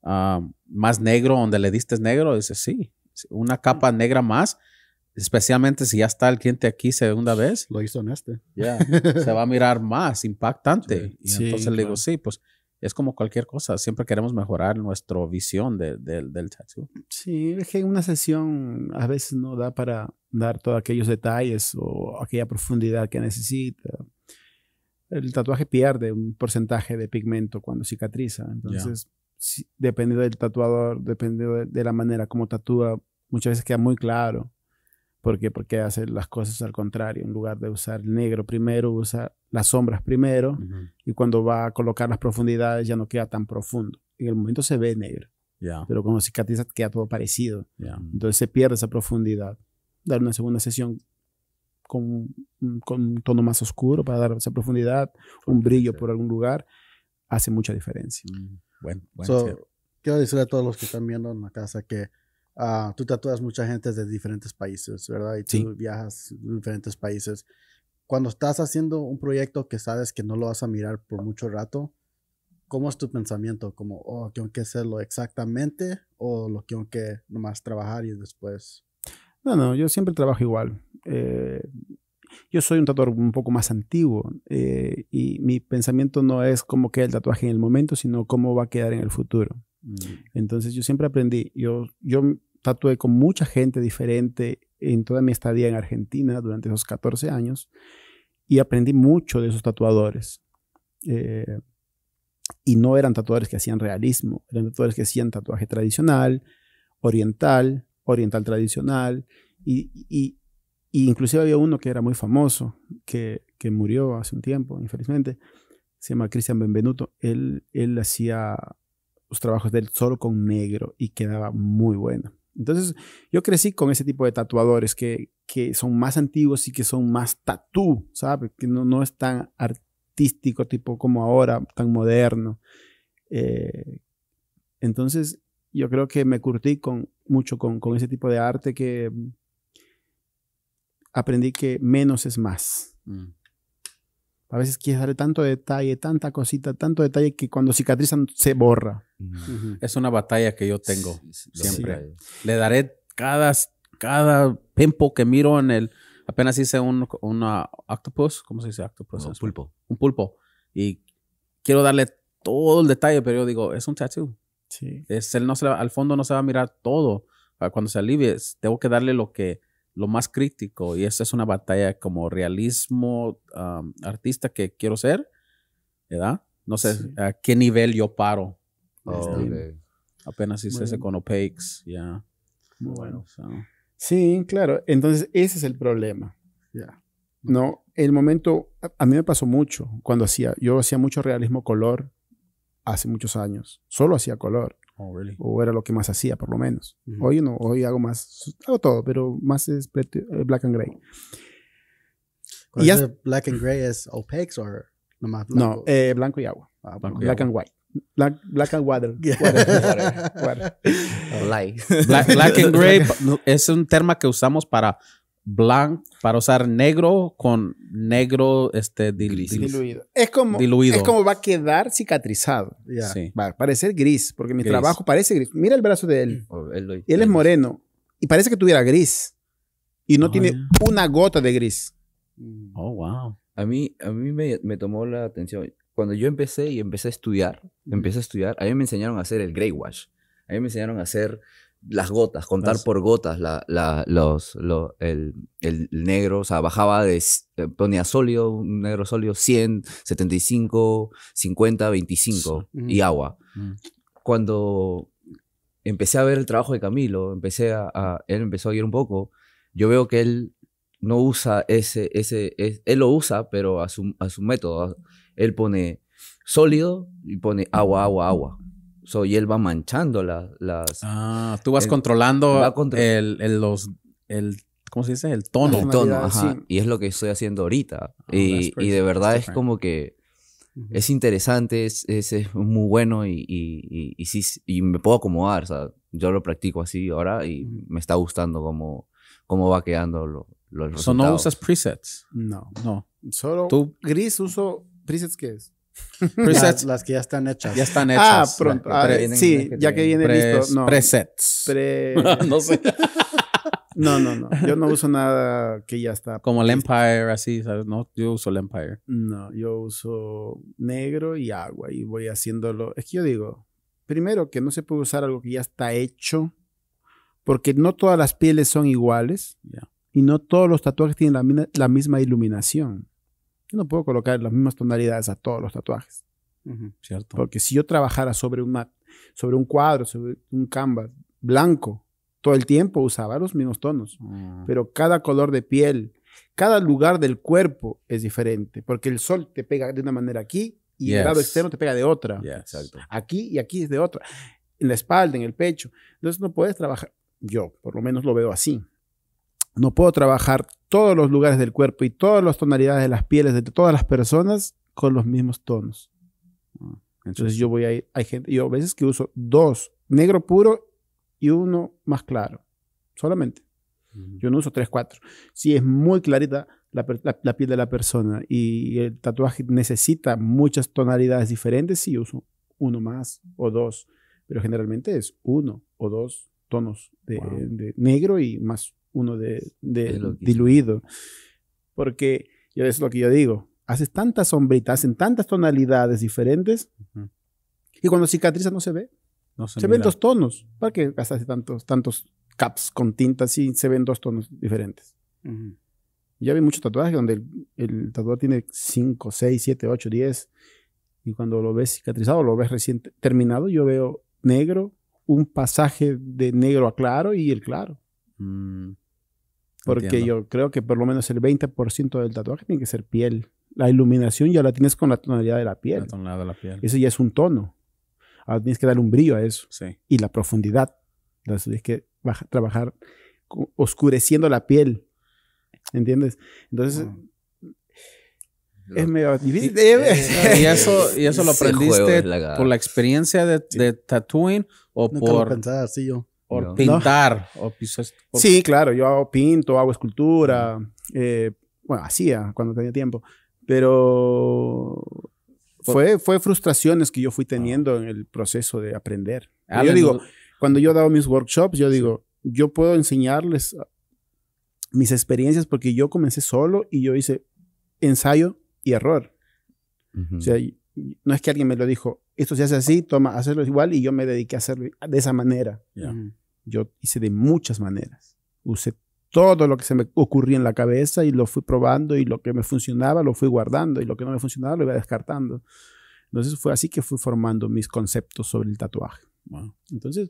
ah, más negro donde le diste negro? Dice, sí, una mm. capa negra más. Especialmente si ya está el cliente aquí segunda vez. Lo hizo en este. Ya, se va a mirar más impactante. Y entonces le digo, sí, pues es como cualquier cosa, siempre queremos mejorar nuestra visión del tattoo. Sí, es que una sesión a veces no da para dar todos aquellos detalles o aquella profundidad que necesita. El tatuaje pierde un porcentaje de pigmento cuando cicatriza, entonces dependiendo del tatuador, dependiendo de, de, la manera como tatúa, muchas veces queda muy claro. ¿Por qué? Porque hace las cosas al contrario. En lugar de usar el negro primero, usa las sombras primero. Y cuando va a colocar las profundidades ya no queda tan profundo. En el momento se ve negro. Pero cuando cicatriza queda todo parecido. Entonces se pierde esa profundidad. Dar una segunda sesión con, con un tono más oscuro para dar esa profundidad, un brillo por algún lugar, hace mucha diferencia. Bueno, mm, bueno quiero decirle a todos los que están viendo en la casa que Ah, tú tatúas mucha gente de diferentes países, ¿verdad? Y tú viajas a diferentes países. Cuando estás haciendo un proyecto que sabes que no lo vas a mirar por mucho rato, ¿cómo es tu pensamiento? Como, oh, que hacerlo exactamente o lo tengo que nomás trabajar y después? No, no, yo siempre trabajo igual. Eh, yo soy un tatuador un poco más antiguo eh, y mi pensamiento no es cómo queda el tatuaje en el momento, sino cómo va a quedar en el futuro. Mm. Entonces yo siempre aprendí, yo, yo tatué con mucha gente diferente en toda mi estadía en Argentina durante esos 14 años y aprendí mucho de esos tatuadores. Eh, y no eran tatuadores que hacían realismo, eran tatuadores que hacían tatuaje tradicional, oriental, oriental tradicional, y, inclusive había uno que era muy famoso, que, murió hace un tiempo, infelizmente, se llama Cristian Benvenuto, él, él hacía los trabajos del él solo con negro y quedaba muy bueno. Entonces, yo crecí con ese tipo de tatuadores que, que son más antiguos y que son más tatú, ¿sabes? Que no, no es tan artístico, tipo como ahora, tan moderno. Eh, entonces, yo creo que me curtí con, mucho con, con ese tipo de arte que mm, aprendí que menos es más. Mm. A veces quieres darle tanto detalle, tanta cosita, tanto detalle que cuando cicatrizan se borra. Es una batalla que yo tengo siempre. Le daré cada, cada pimpo que miro en el... Apenas hice un una octopus, ¿cómo se dice octopus? Un pulpo. Un pulpo. Y quiero darle todo el detalle, pero yo digo, es un tattoo. Sí. Es, él no se, al fondo no se va a mirar todo. Ah, cuando se alivie, tengo que darle lo que lo más crítico y esa es una batalla como realismo artista que quiero ser, ¿verdad? No sé a qué nivel yo paro. Este, apenas hice ese con Opaques, ya. Sí, claro. Entonces ese es el problema. Ya. No, el momento, a, a mí me pasó mucho cuando hacía, yo hacía mucho realismo color hace muchos años, solo hacía color. Oh, o era lo que más hacía, por lo menos. Hoy no, hoy hago más, hago todo, pero más es eh, black and gray. black and gray es opaque o nomás blanco? No, eh, blanco y agua. Ah, black and white. Black, black, and water. Light. Black, black, and gray es un termo que usamos para Blanc para usar negro con negro este, diluido. Es como, como va a quedar cicatrizado. Va a parecer gris, porque mi trabajo parece gris. Mira el brazo de él. Mm. Oh, él, es moreno y parece que tuviera gris. Y no ah, tiene una gota de gris. Mm. Oh, wow. A mí, a mí me, tomó la atención. Cuando yo empecé y empecé a estudiar, mm. empecé a estudiar, a mí me enseñaron a hacer el gray wash. A mí me enseñaron a hacer las gotas, contar por gotas los, el, negro, o sea, bajaba de, eh, ponía sólido, un negro sólido, 100, 75, 50, 25 y agua. Mm. Cuando empecé a ver el trabajo de Camilo, empecé a, él empezó a ir un poco, yo veo que él no usa ese, ese, él lo usa, pero a su, a su método, él pone sólido y pone agua, agua, agua. So, y él va manchando las... Ah, tú vas controlando el, los, el, ¿cómo se dice? El tono. El tono, Y es lo que estoy haciendo ahorita. Ah, y, de verdad es como que es interesante, es, es, muy bueno y, y, y, me puedo acomodar. O sea, yo lo practico así ahora y me está gustando cómo, cómo va quedando lo, los resultados. ¿no usas presets? No. No. Solo ¿Tú? gris uso... ¿Presets qué es? Presets las, que ya están hechas. Ya están ah, hechas. Ah, pronto. Eh, sí, ya que viene listo. No. Presets. no no, no, Yo no uso nada que ya está. Como el Empire, así, ¿sabes? No, yo uso el Empire. No, yo uso negro y agua y voy haciéndolo. Es que yo digo, primero que no se puede usar algo que ya está hecho, porque no todas las pieles son iguales y no todos los tatuajes tienen la misma iluminación. Yo no puedo colocar las mismas tonalidades a todos los tatuajes. cierto. Porque si yo trabajara sobre un sobre un cuadro, sobre un canvas blanco, todo el tiempo usaba los mismos tonos. Mm. Pero cada color de piel, cada lugar del cuerpo es diferente. Porque el sol te pega de una manera aquí y el lado externo te pega de otra. Aquí y aquí es de otra. En la espalda, en el pecho. Entonces no puedes trabajar. Yo, por lo menos, lo veo así no puedo trabajar todos los lugares del cuerpo y todas las tonalidades de las pieles de todas las personas con los mismos tonos. Ah, entonces yo voy a ir, hay gente, yo a veces que uso dos, negro puro y uno más claro, solamente. Yo no uso tres, cuatro. Si es muy clarita la, piel de la persona y el tatuaje necesita muchas tonalidades diferentes, sí uso uno más o dos, pero generalmente es uno o dos tonos de negro y más uno de, de diluido. Porque yo es lo que yo digo, haces tantas sombritas en tantas tonalidades diferentes y cuando cicatriza no se ve. No se, ven dos tonos. ¿Para qué gastaste tantos, tantos caps con tinta y se ven dos tonos diferentes? Ya vi muchos tatuajes donde el, el tatuador tiene 5, 6, 7, 8, 10 y cuando lo ves cicatrizado, lo ves recién terminado, yo veo negro, un pasaje de negro a claro y el claro. Mm. Porque yo creo que por lo menos el 20% del tatuaje tiene que ser piel. La iluminación ya la tienes con la tonalidad de la piel. La tonalidad de la piel. Eso ya es un tono. Ahora tienes que darle un brillo a eso. Sí. Y la profundidad. Entonces tienes que trabajar oscureciendo la piel. ¿Entiendes? Entonces, ah. Es medio difícil. Eh, eh, ¿Y, eso, y eso lo aprendiste por la experiencia de, de tattooing o Nunca por. Lo pensaba así yo. Por pintar. O Sí, claro, yo pinto, hago escultura. Eh, bueno, hacía cuando tenía tiempo. Pero fue, fue frustraciones que yo fui ah. teniendo en el proceso de aprender. Ah, yo digo, cuando yo he dado mis workshops, yo digo, yo puedo enseñarles mis experiencias porque yo comencé solo y yo hice ensayo y error. O sea, no es que alguien me lo dijo, esto se hace así, toma, hacerlo igual y yo me dediqué a hacerlo de esa manera. Yo hice de muchas maneras. Usé todo lo que se me ocurría en la cabeza y lo fui probando y lo que me funcionaba lo fui guardando y lo que no me funcionaba lo iba descartando. Entonces fue así que fui formando mis conceptos sobre el tatuaje. Entonces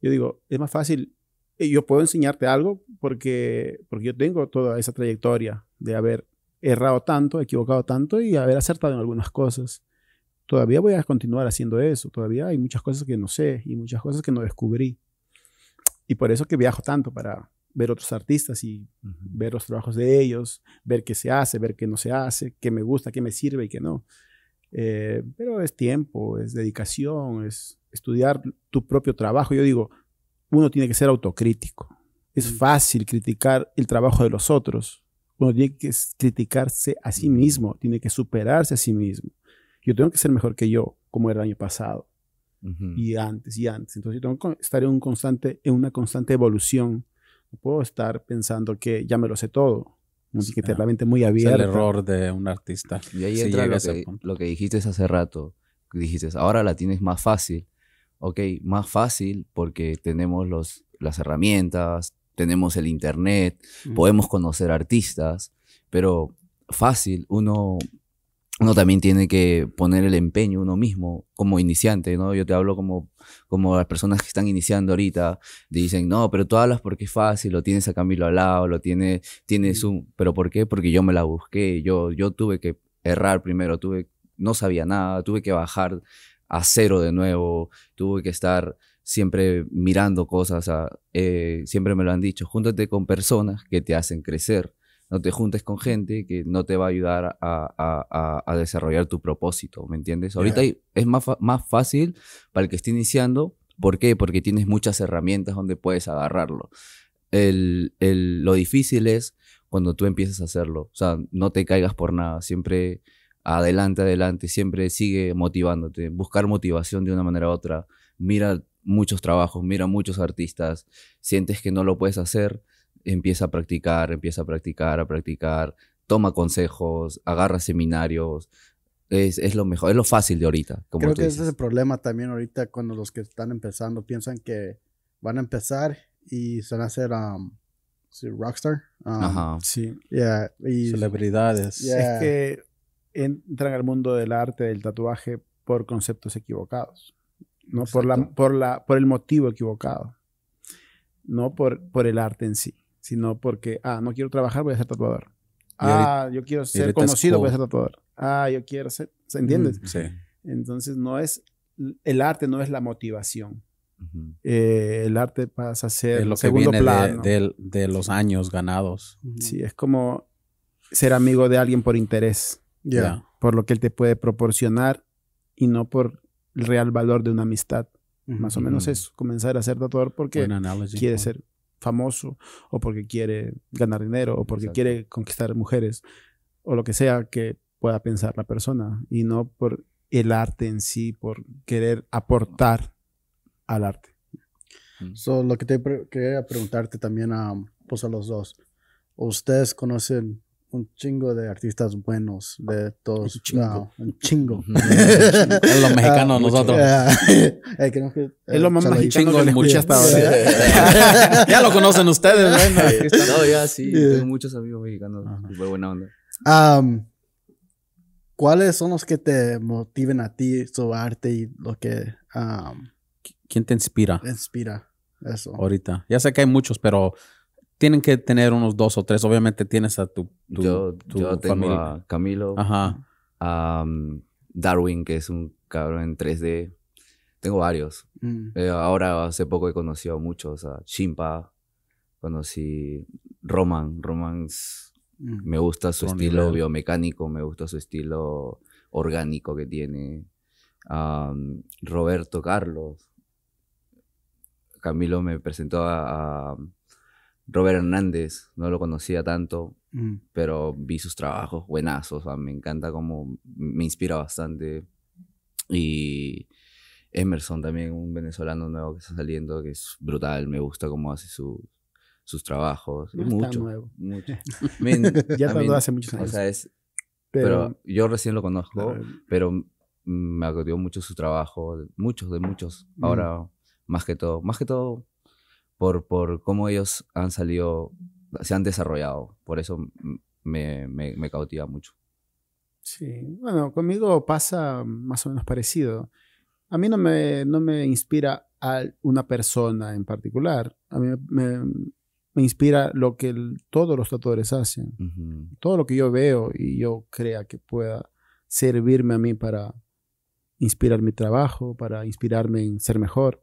yo digo, es más fácil, eh, yo puedo enseñarte algo porque, porque yo tengo toda esa trayectoria de haber errado tanto, equivocado tanto y haber acertado en algunas cosas. Todavía voy a continuar haciendo eso, todavía hay muchas cosas que no sé y muchas cosas que no descubrí. Y por eso que viajo tanto para ver otros artistas y ver los trabajos de ellos, ver qué se hace, ver qué no se hace, qué me gusta, qué me sirve y qué no. Eh, pero es tiempo, es dedicación, es estudiar tu propio trabajo. Yo digo, uno tiene que ser autocrítico. Es mm. fácil criticar el trabajo de los otros. Uno tiene que criticarse a sí mismo, tiene que superarse a sí mismo. Yo tengo que ser mejor que yo, como era el año pasado y antes y antes. Entonces yo tengo estar en, un constante, en una constante evolución. No puedo estar pensando que ya me lo sé todo. Un que tener la mente muy abierta. Es el error de un artista. Y ahí entra lo que, lo que dijiste hace rato. dijiste, ahora la tienes más fácil. Ok, más fácil porque tenemos los, las herramientas, tenemos el internet, podemos conocer artistas, pero fácil, uno uno también tiene que poner el empeño uno mismo como iniciante, ¿no? Yo te hablo como, como las personas que están iniciando ahorita, dicen, no, pero tú hablas porque es fácil, lo tienes a Camilo al lado, lo tienes, tienes un, pero ¿por qué? Porque yo me la busqué, yo, yo tuve que errar primero, tuve, no sabía nada, tuve que bajar a cero de nuevo, tuve que estar siempre mirando cosas, eh, siempre me lo han dicho, júntate con personas que te hacen crecer, no te juntes con gente que no te va a ayudar a, desarrollar tu propósito, ¿me entiendes? Ahorita es más, más fácil para el que esté iniciando. ¿Por qué? Porque tienes muchas herramientas donde puedes agarrarlo. El, lo difícil es cuando tú empiezas a hacerlo. O sea, no te caigas por nada. Siempre adelante, adelante. Siempre sigue motivándote. Buscar motivación de una manera u otra. Mira muchos trabajos, mira muchos artistas. Sientes que no lo puedes hacer empieza a practicar, empieza a practicar, a practicar, toma consejos, agarra seminarios. Es, lo mejor, es lo fácil de ahorita. Como Creo que ese es el problema también ahorita cuando los que están empezando piensan que van a empezar y se van a hacer um, rockstar. Um, sí. Celebridades. Es que entran al mundo del arte, del tatuaje, por conceptos equivocados. ¿no? Por, la, por, la, por el motivo equivocado. No por, por el arte en sí sino porque, ah, no quiero trabajar, voy a ser tatuador. Ah, yo quiero ser conocido, voy a ser tatuador. Ah, yo quiero ser, ¿se entiendes? Mm, sí. Entonces no es, el arte no es la motivación. Eh, el arte pasa a ser lo segundo De, los años ganados. Sí, es como ser amigo de alguien por interés. Ya. Por lo que él te puede proporcionar y no por el real valor de una amistad. Más o menos eso, comenzar a ser tatuador porque quiere ser famoso o porque quiere ganar dinero o porque quiere conquistar mujeres o lo que sea que pueda pensar la persona y no por el arte en sí, por querer aportar al arte. Mm. So, lo que te quería preguntarte también a, pues a los dos. ¿Ustedes conocen un chingo de artistas buenos de todos. Un chingo. un chingo. es lo mexicano ah, nosotros. Eh, es lo eh, más mexicano de muchos ya lo conocen ustedes, bueno. No, ya sí. Tengo muchos amigos mexicanos. Pues, fue buena onda. ¿Cuáles son los que te motiven a ti, su arte y lo que... ¿Quién te inspira? inspira, eso. Ahorita. Ya sé que hay muchos, pero tienen que tener unos dos o tres. Obviamente tienes a tu, tu yo, tengo a Camilo, Ajá. Darwin, que es un cabrón en 3D. Tengo varios. Mm. Eh, ahora hace poco he conocido a muchos, a Chimpa, conocí Roman. Roman mm. me gusta su estilo biomecánico, me gusta su estilo orgánico que tiene. Roberto Carlos. Camilo me presentó a Robert Hernández, no lo conocía tanto, mm. pero vi sus trabajos buenazos, o sea, me encanta como me inspira bastante. Y Emerson también, un venezolano nuevo que está saliendo, que es brutal, me gusta cómo hace sus trabajos. mucho, mucho. ya hace muchos años. pero, yo recién lo conozco, pero me acudió mucho su trabajo, muchos de muchos. Mm. Ahora, más que todo, más que todo por, por cómo ellos han salido, se han desarrollado. Por eso me, cautiva mucho. Sí, bueno, conmigo pasa más o menos parecido. A mí no me, no me inspira a una persona en particular. A mí me, inspira lo que todos los tatuadores hacen. Todo lo que yo veo y yo crea que pueda servirme a mí para inspirar mi trabajo, para inspirarme en ser mejor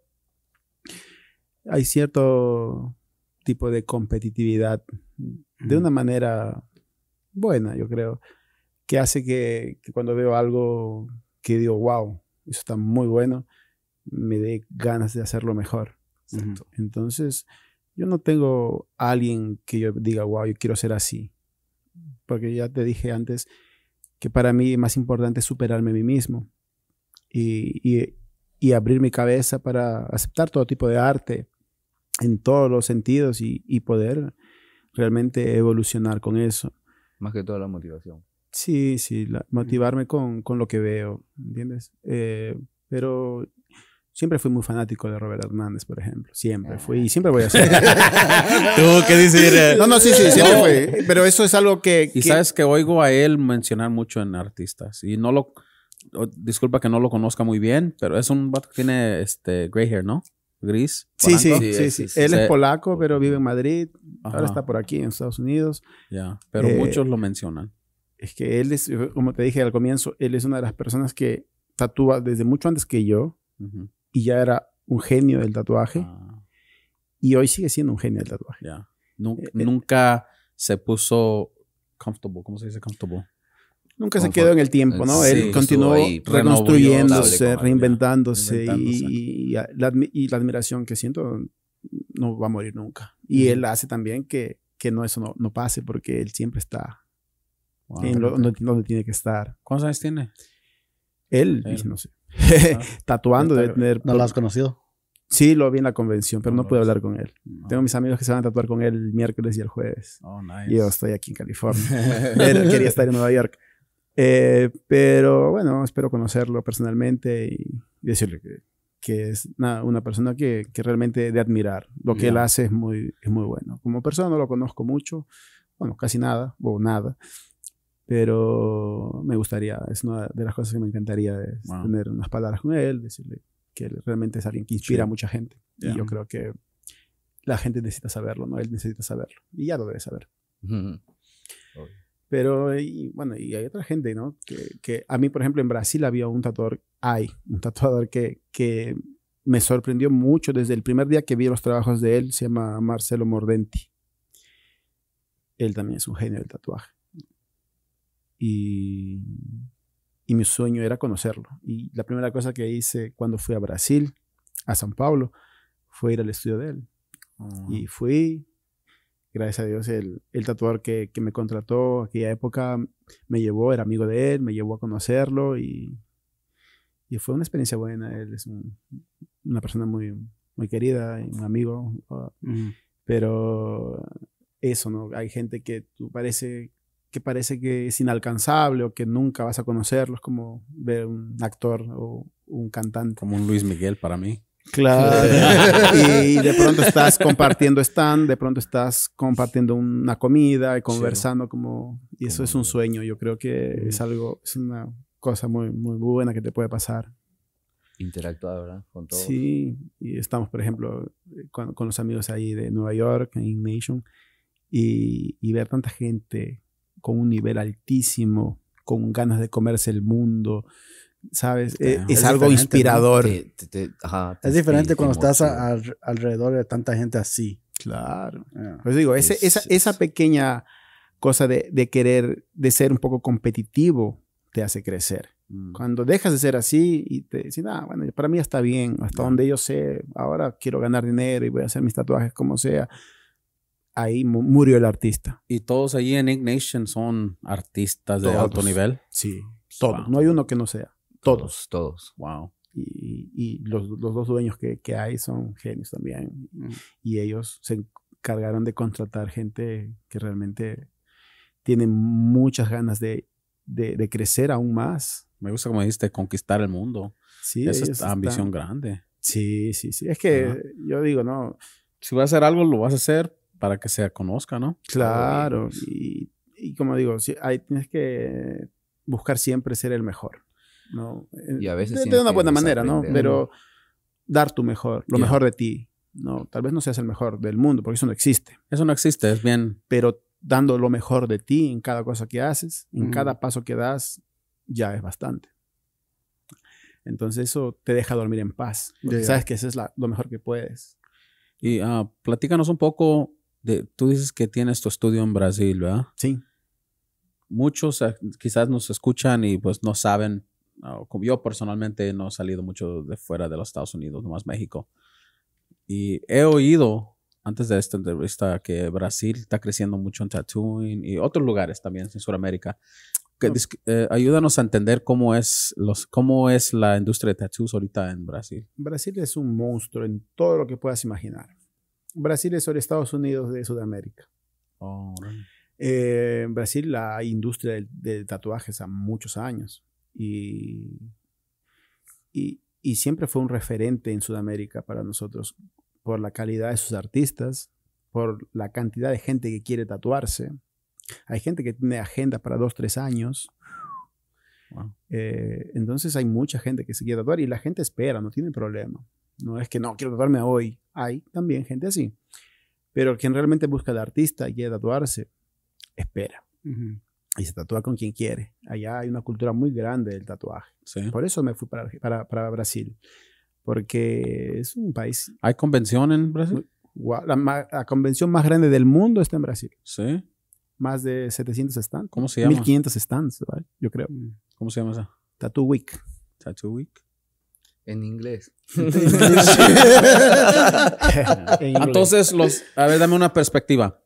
hay cierto tipo de competitividad de una manera buena, yo creo, que hace que, cuando veo algo que digo, wow, eso está muy bueno, me dé ganas de hacerlo mejor. Entonces, yo no tengo alguien que yo diga, wow, yo quiero ser así. Porque ya te dije antes que para mí es más importante superarme a mí mismo. y, y abrir mi cabeza para aceptar todo tipo de arte en todos los sentidos y, poder realmente evolucionar con eso. Más que toda la motivación. Sí, sí, motivarme con, con, lo que veo, ¿entiendes? Eh, pero siempre fui muy fanático de Robert Hernández, por ejemplo. Siempre fui y siempre voy a ser. ¿Tú qué dices? No, no, sí, sí, siempre Pero eso es algo que. Y que... sabes que oigo a él mencionar mucho en artistas y no lo disculpa que no lo conozca muy bien, pero es un vato que tiene este gray hair, ¿no? Gris. Sí, sí, sí, sí, Él es polaco, pero vive en Madrid. Ahora está por aquí en Estados Unidos. Ya, pero eh, muchos lo mencionan. Es que él es, como te dije al comienzo, él es una de las personas que tatúa desde mucho antes que yo y ya era un genio del tatuaje. Ah. Y hoy sigue siendo un genio del tatuaje. Eh, eh. nunca se puso comfortable. ¿Cómo se dice comfortable? nunca se quedó en el tiempo, ¿no? Él continuó reconstruyéndose, reinventándose, Y, la, admiración que siento no va a morir nunca. Y él hace también que, no eso no, pase porque él siempre está donde, tiene que estar. ¿Cuántos años tiene? Él, no sé. Ah. Tatuando debe tener... ¿No lo has conocido? Sí, lo vi en la convención, pero no, pude hablar con él. Tengo mis amigos que se van a tatuar con él el miércoles y el jueves. Oh, nice. yo estoy aquí en California. él quería estar en Nueva York. Eh, pero bueno, espero conocerlo personalmente y decirle que, es una, persona que, que, realmente de admirar. Lo que él hace es muy, es muy bueno. Como persona no lo conozco mucho, bueno, casi nada o nada, pero me gustaría, es una de las cosas que me encantaría es tener unas palabras con él, decirle que él realmente es alguien que inspira a mucha gente. Y yo creo que la gente necesita saberlo, ¿no? Él necesita saberlo. Y ya lo debe saber. Pero, bueno, y hay otra gente, ¿no? Que, a mí, por ejemplo, en Brasil había un tatuador, hay un tatuador que, me sorprendió mucho desde el primer día que vi los trabajos de él, se llama Marcelo Mordenti. Él también es un genio del tatuaje. Y, mi sueño era conocerlo. Y la primera cosa que hice cuando fui a Brasil, a San Pablo, fue ir al estudio de él. Ah. Y fui, gracias a Dios, el, el tatuador que, me contrató aquella época mm, me llevó, era amigo de él, me llevó a conocerlo y, y fue una experiencia buena. Él es una persona muy, muy querida, un amigo. Ah, pero eso, ¿no? Hay gente que parece que parece que es inalcanzable o que nunca vas a conocerlos, como ver un actor o un cantante. Como un Luis Miguel para mí. Claro. y de pronto estás compartiendo stand, de pronto estás compartiendo una comida y conversando como... Y eso es un sueño, yo creo que es algo, es una cosa muy, muy buena que te puede pasar. Interactuar, ¿verdad? Con Sí, y estamos, por ejemplo, con, los amigos ahí de Nueva York, en Ignation, y, y ver tanta gente con un nivel altísimo, con ganas de comerse el mundo, ¿sabes? Eh, es, algo inspirador. es diferente cuando estás alrededor de tanta gente así. Claro. Ah. Pues digo, esa, pequeña cosa de, querer, de ser un poco competitivo, te hace crecer. Mm. Cuando dejas de ser así y te dices, ah, bueno, para mí está bien, hasta donde yo sé, ahora quiero ganar dinero y voy a hacer mis tatuajes como sea ahí murió el artista. Y todos allí en Nation son artistas de alto nivel. Sí, pues, todos. No hay uno que no sea. Todos. Todos. Wow. Y, los, dos dueños que, hay son genios también. Y ellos se encargaron de contratar gente que realmente tiene muchas ganas de, crecer aún más. Me gusta como dijiste, conquistar el mundo. Sí, esa es ambición grande. Sí, sí, sí. Es que yo digo, no. Si vas a hacer algo, lo vas a hacer para que se conozca, ¿no? Claro. Y, como digo, ahí tienes que buscar siempre ser el mejor. ¿no? Y a veces... De, eh, una buena manera, ¿no? Pero dar tu mejor, lo mejor de ti, ¿no? Tal vez no seas el mejor del mundo, porque eso no existe. Eso no existe, es bien. Pero dando lo mejor de ti en cada cosa que haces, en cada paso que das, ya es bastante. Entonces eso te deja dormir en paz. sabes que eso es lo mejor que puedes. Y ah, platícanos un poco tú dices que tienes tu estudio en Brasil, ¿verdad? Sí. Muchos eh, quizás nos escuchan y pues no saben Ah, yo personalmente no he salido mucho de fuera de los Estados Unidos, nomás México. Y he oído antes de esta entrevista que Brasil está creciendo mucho en tattooing y otros lugares también en Sudamérica. Que, eh, ayúdanos a entender cómo es, los, cómo es la industria de tattoos ahorita en Brasil. Brasil es un monstruo en todo lo que puedas imaginar. Brasil es sobre Estados Unidos de Sudamérica. Eh, en Brasil la industria de tatuajes ha muchos años y, y, siempre fue un referente en Sudamérica para nosotros por la calidad de sus artistas, por la cantidad de gente que quiere tatuarse. Hay gente que tiene agenda para dos, tres años. Eh, entonces hay mucha gente que se quiere tatuar y la gente espera, no tiene problema. No es que no, quiero tatuarme hoy. Hay también gente así. Pero quien realmente busca al artista y quiere tatuarse, espera y se tatúa con quien quiere. Allá hay una cultura muy grande del tatuaje. Por eso me fui para, para, Brasil, porque es un país... ¿Hay convención en Brasil? la, convención más grande del mundo está en Brasil. Sí. Más de 700 stands. ¿Cómo se llama? 1500 stands, yo creo. Mm, ¿Cómo se llama esa? Tattoo Week. Tattoo Week. En inglés. Entonces, los, a ver, dame una perspectiva.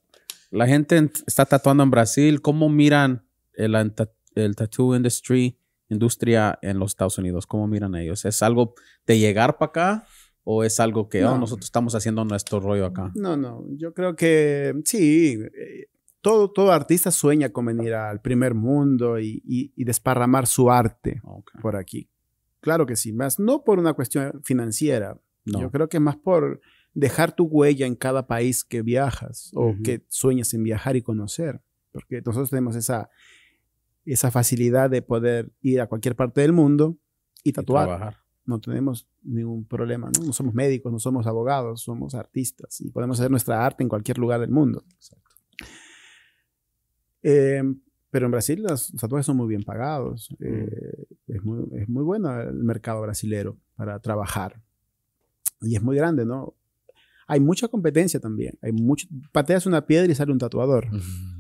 La gente está tatuando en Brasil. ¿Cómo miran eh, el, tattoo industry, industria en los Estados Unidos? ¿Cómo miran ellos? ¿Es algo de llegar para acá? ¿O es algo que oh, nosotros estamos haciendo nuestro rollo acá? No, no, yo creo que sí. Eh, todo, todo artista sueña con venir al primer mundo y, desparramar su arte por aquí. Claro que sí, más no por una cuestión financiera. Yo creo que más por dejar tu huella en cada país que viajas o que sueñas en viajar y conocer, porque nosotros tenemos esa, esa facilidad de poder ir a cualquier parte del mundo y tatuar. no tenemos ningún problema, ¿no? somos médicos, no somos abogados, somos artistas y podemos hacer nuestra arte en cualquier lugar del mundo. Em, pero en Brasil los tatuajes son muy bien pagados. Eh, es, muy, es, muy, bueno el mercado brasilero para trabajar. Y es muy grande, ¿no? hay mucha competencia también. Hay mucho, pateas una piedra y sale un tatuador.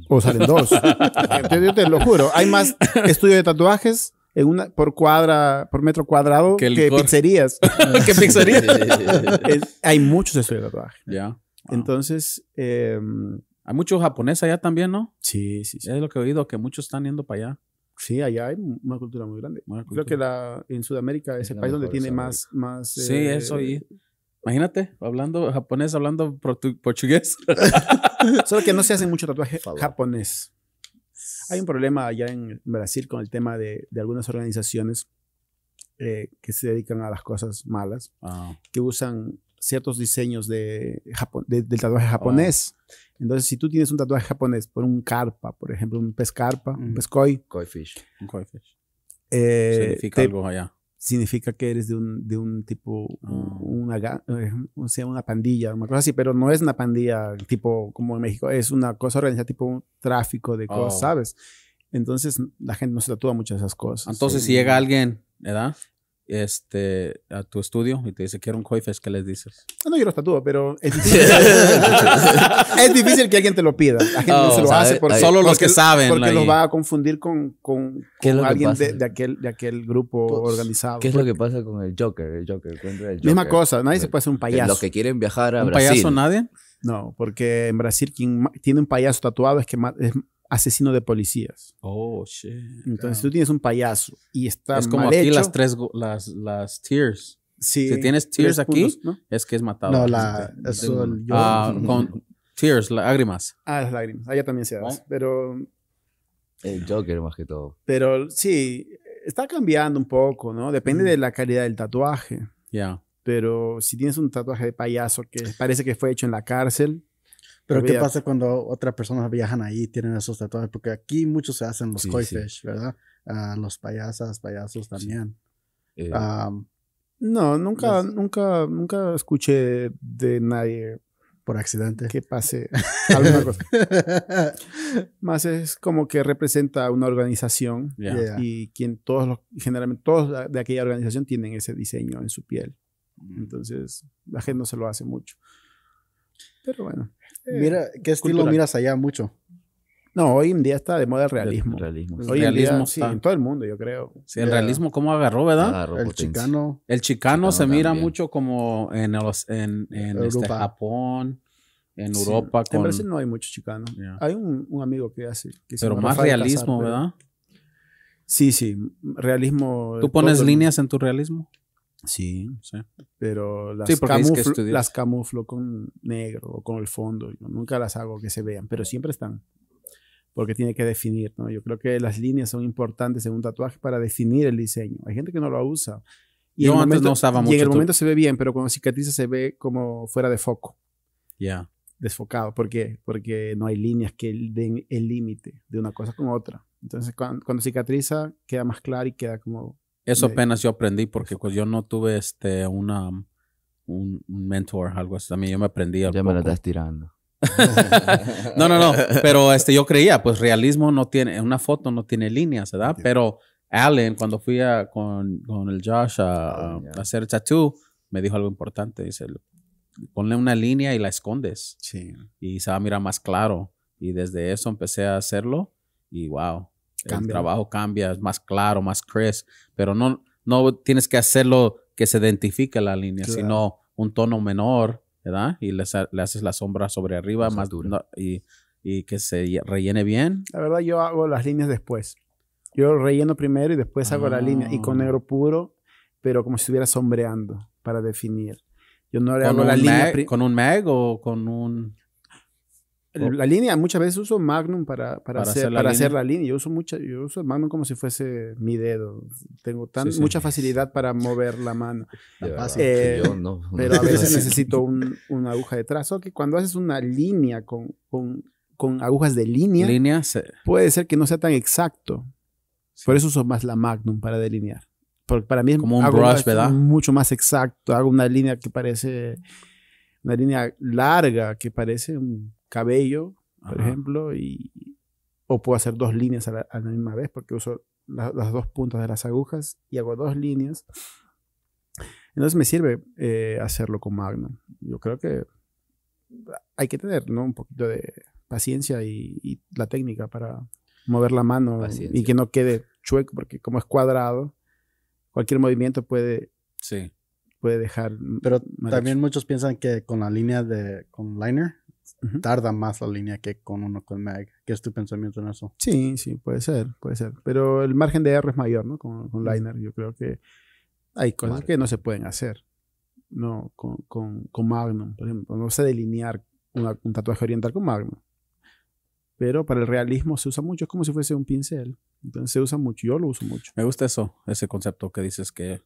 O salen dos. yo, te lo juro. Hay más estudio de tatuajes en una, por cuadra, por metro cuadrado que, pizzerías. que pizzerías. hay muchos estudios de tatuaje. Ya. Entonces, em, hay muchos japoneses allá también, ¿no? Sí, sí, sí. Es lo que he oído, que muchos están yendo para allá. Sí, allá hay una cultura muy grande. Creo que la, en Sudamérica es, el país donde tiene más... más sí, eh, eso y Imagínate, hablando japonés, hablando portugués. Solo que no se hace mucho tatuaje japonés. Hay un problema allá en Brasil con el tema de, de algunas organizaciones eh, que se dedican a las cosas malas, ah. que usan ciertos diseños de, del tatuaje japonés. Ah. Entonces, si tú tienes un tatuaje japonés, por un carpa, por ejemplo, un pez carpa, un mm. pez koi. Koi fish. Un koi fish. Eh, Significa algo allá significa que eres de un, de un tipo, ah. una, eh, o sea, una pandilla, una cosa así, pero no es una pandilla tipo como en México, es una cosa organizada tipo un tráfico de cosas, oh. ¿sabes? Entonces la gente no se tatúa muchas de esas cosas. Entonces, eh. si llega alguien, ¿verdad? este, a tu estudio y te dice, quiero un coifes, ¿qué les dices? Ah, no, yo lo tatúo pero es difícil, que alguien te lo pida. La gente se lo hace solo los que saben. Porque lo va a confundir con, con, alguien de, aquel, de aquel grupo pues, organizado. ¿Qué es lo que pasa con el Joker? Misma cosa, nadie se puede hacer un payaso. Los que quieren viajar a Brasil. ¿Un payaso nadie? No, porque en Brasil quien tiene un payaso tatuado es que es asesino de policías. Oh, shit. Entonces tú tienes un payaso y está Es como aquí las tres, las, las tears. si tienes tears aquí, es que es matado. No, la, ah, con tears, lágrimas. Ah, las lágrimas. Allá también se da. Pero. El Joker más que todo. Pero sí, está cambiando un poco, ¿no? Depende mm. de la calidad del tatuaje. Ya. Pero si tienes un tatuaje de payaso que parece que fue hecho en la cárcel, pero ¿qué pasa cuando otras personas viajan ahí y tienen esos tatuajes? Porque aquí muchos se hacen los koi fish, ¿verdad? Ah, los payasas, payasos también. Eh, no, nunca, nunca, nunca escuché de nadie por accidente que pase alguna cosa. Más es como que representa una organización y quien todos los, generalmente todos de aquella organización tienen ese diseño en su piel. Mm. Entonces, la gente no se lo hace mucho. Pero bueno. Este, mira, ¿qué estilo miras allá mucho? No, hoy en día está de moda el realismo. El realismo. Pues, en sí, en todo el mundo, yo creo. Sí, el realismo, ¿cómo agarró, verdad? el, chicano, el chicano. se mira mucho como en, los, en, este, Japón, en Europa. En Brasil no hay mucho chicano. Hay un, amigo que hace. Que pero más realismo, ¿verdad? Sí, sí, realismo. ¿Tú pones líneas en tu realismo? Sí, sí. Pero las, camuflo, con negro o con el fondo. nunca las hago que se vean, pero siempre están. Porque tiene que definir, ¿no? Yo creo que las líneas son importantes en un tatuaje para definir el diseño. Hay gente que no lo usa. Y Yo en el momento, no usaba mucho. Y en el momento se ve bien, pero cuando cicatriza se ve como fuera de foco. Ya. Desfocado. ¿Por qué? Porque no hay líneas que den el límite de una cosa con otra. Entonces, cuando, cuando cicatriza, queda más claro y queda como eso apenas yo aprendí porque pues yo no tuve este una um, un, mentor, algo así. También yo me aprendí. Ya me lo estás tirando. no, no, no. Pero este, yo creía, pues realismo no tiene, una foto no tiene líneas, ¿verdad? Pero Allen, cuando fui con, el Josh a, ah, hacer tattoo, me dijo algo importante. Dice, ponle una línea y la escondes. Sí. Y se va a mirar más claro. Y desde eso empecé a hacerlo y wow, el trabajo cambia, es más claro, más crisp, pero no, no tienes que hacerlo que se identifique la línea, sino un tono menor, ¿verdad? Y le, le haces la sombra sobre arriba, más, dura. y, y que se rellene bien. La verdad, yo hago las líneas después. Yo relleno primero y después hago la línea. Y con ah. negro puro, pero como si estuviera sombreando para definir. Yo no le hago la línea. ¿Con un mag o con un.? Oh. la línea, muchas veces uso Magnum para, hacer, la para hacer, la línea. Yo uso mucha, yo Magnum como si fuese mi dedo. Tengo tan, mucha facilidad para mover la mano. Eh, yo Pero a veces necesito una aguja de trazo. Que cuando haces una línea con, con, agujas de línea, puede ser que no sea tan exacto. Por eso uso más la Magnum para delinear. Porque para mí es como un mucho más exacto. Hago una línea que parece una línea larga que parece un cabello, por ejemplo, y, o puedo hacer dos líneas a la, misma vez porque uso las dos puntas de las agujas y hago dos líneas. Entonces me sirve eh, hacerlo con Magno. Yo creo que hay que tener un poquito de paciencia y, la técnica para mover la mano y que no quede chueco porque como es cuadrado, cualquier movimiento puede... Sí. Puede dejar... Pero también muchos piensan que con la línea de... con liner tarda más la línea que con uno con Mag. ¿Qué es tu pensamiento en eso? Sí, sí, puede ser, puede ser. Pero el margen de error es mayor, ¿no? Con, con Liner, yo creo que hay cosas que no se pueden hacer. No, con, con, con Magnum, por ejemplo. No sé delinear un tatuaje oriental con Magnum. Pero para el realismo se usa mucho, es como si fuese un pincel. Entonces se usa mucho, yo lo uso mucho. Me gusta eso, ese concepto que dices que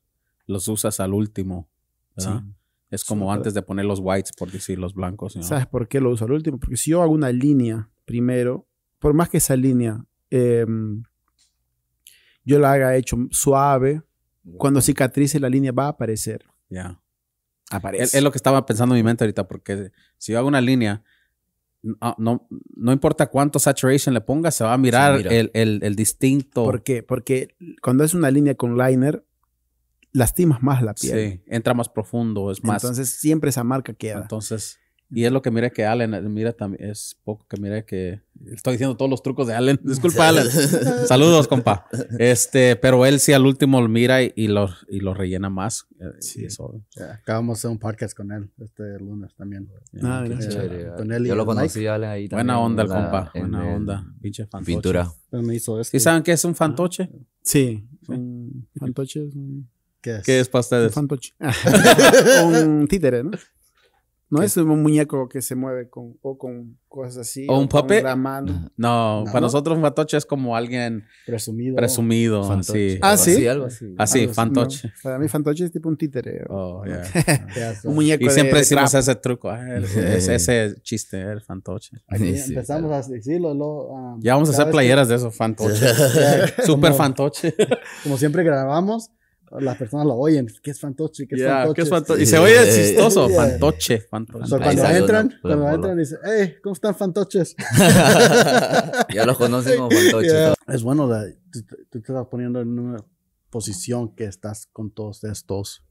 los usas al último, ¿verdad? Sí. Es como antes de poner los whites, por decir los blancos. ¿Sabes por qué lo uso al último? Porque si yo hago una línea primero, por más que esa línea em, yo la haga hecho suave, cuando cicatrice la línea va a aparecer. Ya. Aparece. Es, lo que estaba pensando en mi mente ahorita, porque si yo hago una línea, ah, no, no, importa cuánto saturation le ponga, se va a mirar el, el, distinto. ¿Por qué? Porque cuando es una línea con liner, lastimas más la piel. Sí, entra más profundo, es más. Entonces siempre esa marca queda. Entonces, y es lo que mira que Allen, mira también, es poco que mira que, estoy diciendo todos los trucos de Allen, disculpa Allen, saludos compa, este, pero él sí al último lo mira y, lo, y lo rellena más. Eh, sí. Eso. Acabamos de hacer un podcast con él este lunes también. Ah, gracias. con él Yo lo conocí Allen ahí también. Buena onda el compa, buena onda, pinche fantoche. Pintura. ¿Y este. saben qué es un fantoche? Sí, un fantoche es un ¿Qué es? ¿Qué es para ustedes? Un fantoche. un títere, ¿no? No no es un muñeco que se mueve con, o con cosas así. ¿O, un puppet? La mano. No, para nosotros un fantoche es como alguien... Presumido. Presumido, ah, así, Sí. Ah, ¿sí? algo así. Ah, sí, fantoche. para mí fantoche es tipo un títere. Oh, un muñeco Y siempre de decimos ese truco. Ah, ese, chiste, el fantoche. empezamos a decirlo. Ah, ya vamos a hacer playeras de esos Fantoche, Súper fantoche. Como siempre grabamos las personas lo oyen, pues, que es fantoche, que es fantoche. Es este. y se oye yeah. Eh, chistoso, eh, fantoche, eh. fantoche. cuando entran, cuando entran dicen, hey, ¿cómo están fantoches? ya los conocen como fantoches. Es bueno, la, tú, te estás poniendo en una posición que estás con todos estos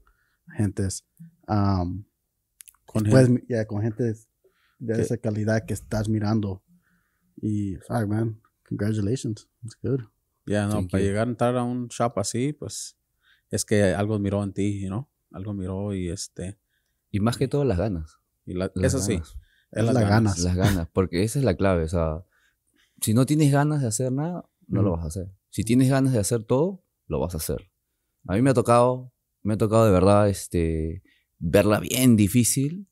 gentes. con, pues, gente. con gente de esa calidad que estás mirando. Y, fuck, ah, man, congratulations, it's good. Ya, no, para llegar a entrar a un shop así, pues es que algo miró en ti, ¿no? Algo miró y este... Y más que todo las ganas. Y eso sí. Es las, ganas. Las ganas, porque esa es la clave. O sea, si no tienes ganas de hacer nada, no lo vas a hacer. Si tienes ganas de hacer todo, lo vas a hacer. A mí me ha tocado, me ha tocado de verdad este, verla bien difícil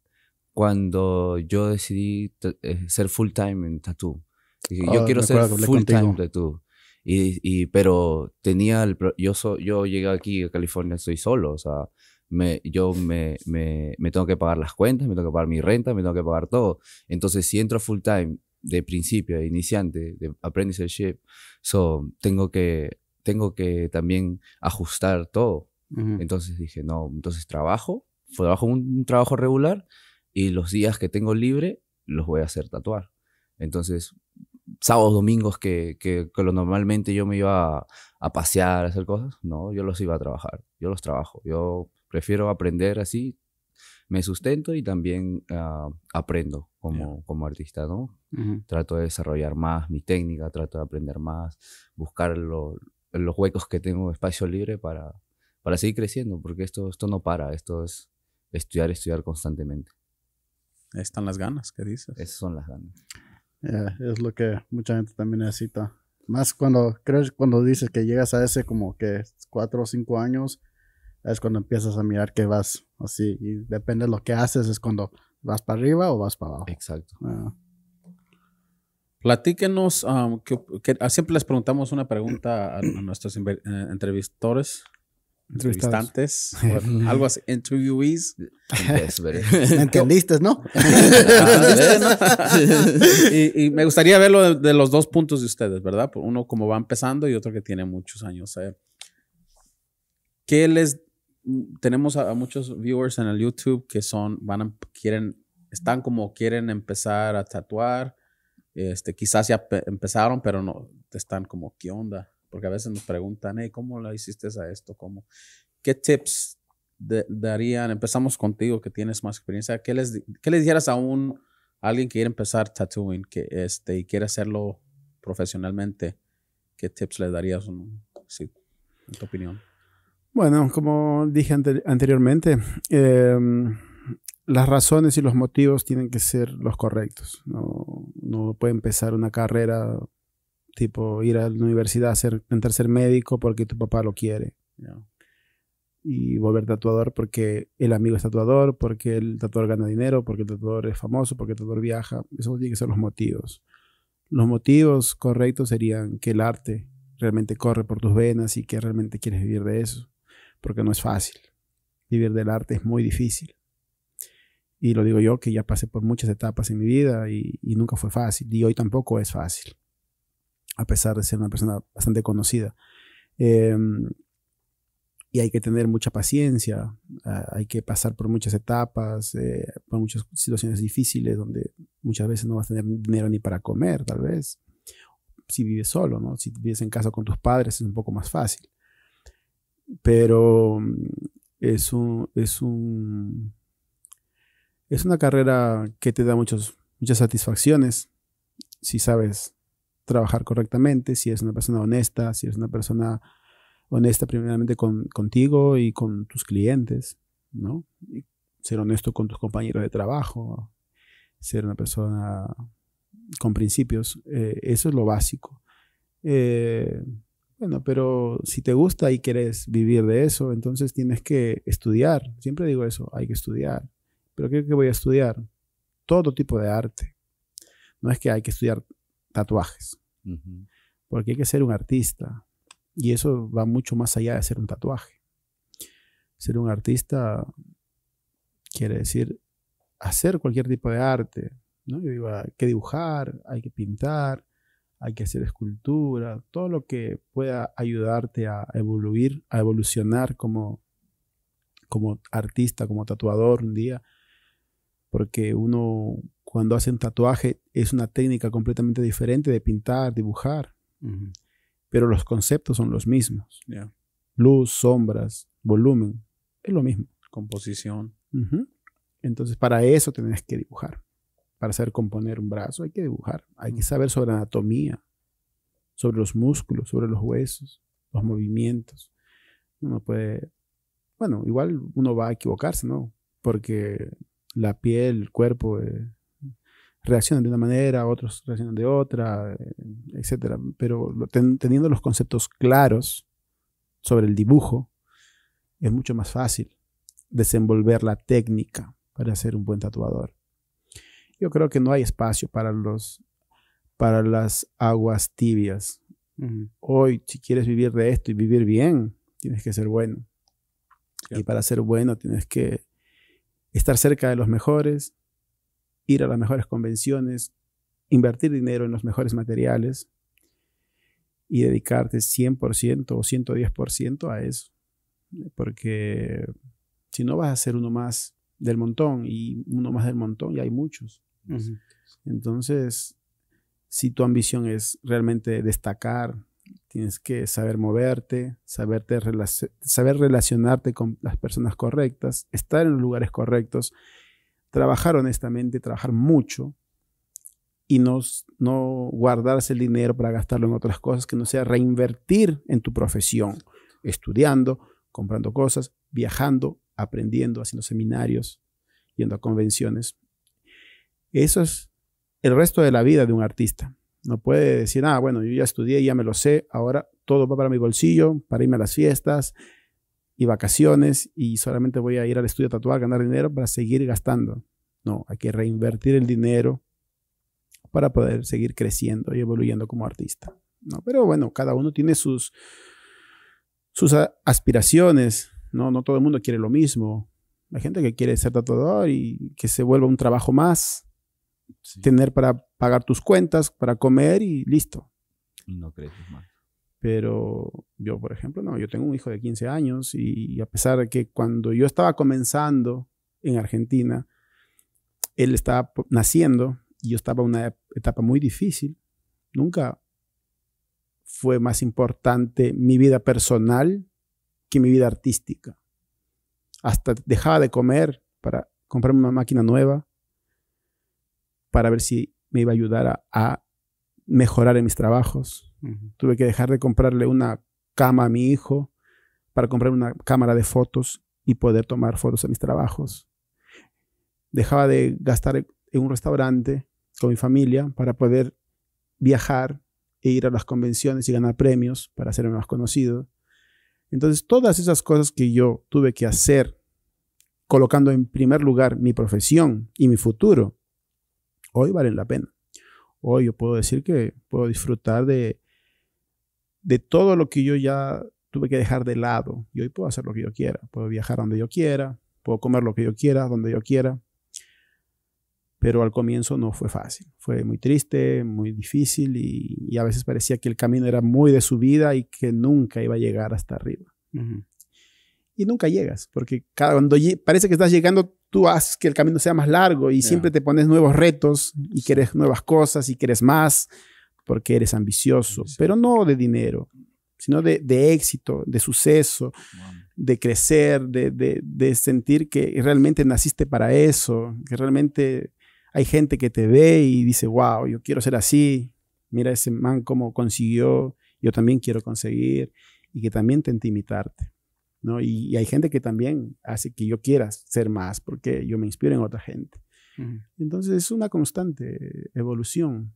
cuando yo decidí eh, ser full time en tattoo. yo ah, quiero ser full time tattoo. Y, pero tenía el, yo, yo llegué aquí a California, soy solo, o sea, me, yo me, me, tengo que pagar las cuentas, me tengo que pagar mi renta, me tengo que pagar todo. Entonces, si entro full time de principio, de iniciante, de apprenticeship, so, tengo, que, tengo que también ajustar todo. Entonces dije, no, entonces trabajo, trabajo un trabajo regular y los días que tengo libre los voy a hacer tatuar. Entonces sábados, domingos que, normalmente yo me iba a, pasear, a hacer cosas, no, yo los iba a trabajar, yo los trabajo, yo prefiero aprender así, me sustento y también ah, aprendo como, como artista, ¿no? Trato de desarrollar más mi técnica, trato de aprender más, buscar los huecos que tengo, espacio libre para, para seguir creciendo, porque esto, esto no para, esto es estudiar, estudiar constantemente. están las ganas, ¿qué dices? Esas son las ganas. Eh, es lo que mucha gente también necesita. Más cuando, crees, cuando dices que llegas a ese como que cuatro o cinco años, es cuando empiezas a mirar que vas así. Y depende de lo que haces, es cuando vas para arriba o vas para abajo. Exacto. Ah. Platíquenos, ah, ah, siempre les preguntamos una pregunta a, a nuestros eh, entrevistadores entrevistantes, algo así, interviewees. Pues, entendiste, ¿no? y, me gustaría verlo de, los dos puntos de ustedes, ¿verdad? Uno como va empezando y otro que tiene muchos años. Eh, ¿Qué les... Mm, tenemos a, muchos viewers en el YouTube que son, van, quieren, están como quieren empezar a tatuar. Este, quizás ya empezaron, pero no, están como, ¿qué onda? porque a veces nos preguntan, hey, ¿cómo lo hiciste a esto? ¿Cómo? ¿Qué tips darían? Empezamos contigo, que tienes más experiencia. ¿Qué les, qué les dijeras a, un, alguien que quiere empezar tattooing que, este, y quiere hacerlo profesionalmente? ¿Qué tips le darías, en tu opinión? Bueno, como dije anteriormente, em, las razones y los motivos tienen que ser los correctos. No, no puede empezar una carrera tipo ir a la universidad a ser, intentar ser médico porque tu papá lo quiere. Y volver tatuador porque el amigo es tatuador, porque el tatuador gana dinero, porque el tatuador es famoso, porque el tatuador viaja. Esos tienen que ser los motivos. Los motivos correctos serían que el arte realmente corre por tus venas y que realmente quieres vivir de eso, porque no es fácil. Vivir del arte es muy difícil. Y lo digo yo que ya pasé por muchas etapas en mi vida y nunca fue fácil, y hoy tampoco es fácil a pesar de ser una persona bastante conocida. Em, y hay que tener mucha paciencia, hay que pasar por muchas etapas, eh, por muchas situaciones difíciles donde muchas veces no vas a tener dinero ni para comer, tal vez. Si vives solo, ¿no? Si vives en casa con tus padres es un poco más fácil. Pero mm, es un, es un, es una carrera que te da muchas satisfacciones si sabes trabajar correctamente, si es una persona honesta, si es una persona honesta primeramente contigo y con tus clientes, ¿no? ser honesto con tus compañeros de trabajo, ser una persona con principios, eh, eso es lo básico. Eh, bueno, pero si te gusta y quieres vivir de eso, entonces tienes que estudiar. Siempre digo eso, hay que estudiar. ¿Pero creo qué voy a estudiar? Todo tipo de arte. No es que hay que estudiar tatuajes. Porque hay que ser un artista. Y eso va mucho más allá de ser un tatuaje. Ser un artista quiere decir hacer cualquier tipo de arte. ¿no? Yo digo, hay que dibujar, hay que pintar, hay que hacer escultura, todo lo que pueda ayudarte a evoluir, a evolucionar como, como artista, como tatuador un día. Porque uno cuando hacen tatuaje es una técnica completamente diferente de pintar, dibujar, pero los conceptos son los mismos. Luz, sombras, volumen, es lo mismo. Composición. Entonces para eso tenés que dibujar. Para saber componer un brazo hay que dibujar, hay que saber sobre anatomía, sobre los músculos, sobre los huesos, los movimientos. Uno puede, bueno, igual uno va a equivocarse, ¿no? Porque la piel, el cuerpo eh, reaccionan de una manera, otros reaccionan de otra, eh, etc. Pero teniendo los conceptos claros sobre el dibujo, es mucho más fácil desenvolver la técnica para ser un buen tatuador. Yo creo que no hay espacio para, los, para las aguas tibias. Hoy, si quieres vivir de esto y vivir bien, tienes que ser bueno. Y para ser bueno, tienes que estar cerca de los mejores, ir a las mejores convenciones, invertir dinero en los mejores materiales y dedicarte 100% o 110% a eso. Porque si no vas a ser uno más del montón y uno más del montón y hay muchos. Entonces, si tu ambición es realmente destacar, tienes que saber moverte, saber relacionarte con las personas correctas, estar en los lugares correctos trabajar honestamente, trabajar mucho y no, no guardarse el dinero para gastarlo en otras cosas, que no sea reinvertir en tu profesión, estudiando, comprando cosas, viajando, aprendiendo, haciendo seminarios, yendo a convenciones. Eso es el resto de la vida de un artista. No puede decir, ah, bueno, yo ya estudié, ya me lo sé, ahora todo va para mi bolsillo, para irme a las fiestas, y vacaciones y solamente voy a ir al estudio a tatuar, ganar dinero para seguir gastando. No, hay que reinvertir el dinero para poder seguir creciendo y evoluyendo como artista. ¿no? Pero bueno, cada uno tiene sus, sus aspiraciones, ¿no? no todo el mundo quiere lo mismo. Hay gente que quiere ser tatuador y que se vuelva un trabajo más, tener para pagar tus cuentas, para comer y listo. Y no creces más. Pero yo, por ejemplo, no, yo tengo un hijo de 15 años y, a pesar de que cuando yo estaba comenzando en Argentina, él estaba naciendo y yo estaba en una etapa muy difícil, nunca fue más importante mi vida personal que mi vida artística. Hasta dejaba de comer para comprarme una máquina nueva, para ver si me iba a ayudar a mejorar en mis trabajos. Tuve que dejar de comprarle una cama a mi hijo para comprar una cámara de fotos y poder tomar fotos en mis trabajos. Dejaba de gastar en un restaurante con mi familia para poder viajar e ir a las convenciones y ganar premios para ser más conocido. Entonces, todas esas cosas que yo tuve que hacer, colocando en primer lugar mi profesión y mi futuro, hoy valen la pena hoy oh, yo puedo decir que puedo disfrutar de, de todo lo que yo ya tuve que dejar de lado. Y hoy puedo hacer lo que yo quiera. Puedo viajar donde yo quiera, puedo comer lo que yo quiera, donde yo quiera. Pero al comienzo no fue fácil. Fue muy triste, muy difícil y, a veces parecía que el camino era muy de subida y que nunca iba a llegar hasta arriba y nunca llegas, porque cada, cuando parece que estás llegando, tú haces que el camino sea más largo y siempre te pones nuevos retos y quieres nuevas cosas y quieres más porque eres ambicioso, pero no de dinero, sino de, éxito, de suceso, de crecer, de, sentir que realmente naciste para eso, que realmente hay gente que te ve y dice, wow, yo quiero ser así, mira ese man cómo consiguió, yo también quiero conseguir, y que también te imitarte. Y, hay gente que también hace que yo quiera ser más porque yo me inspiro en otra gente. Entonces es una constante evolución.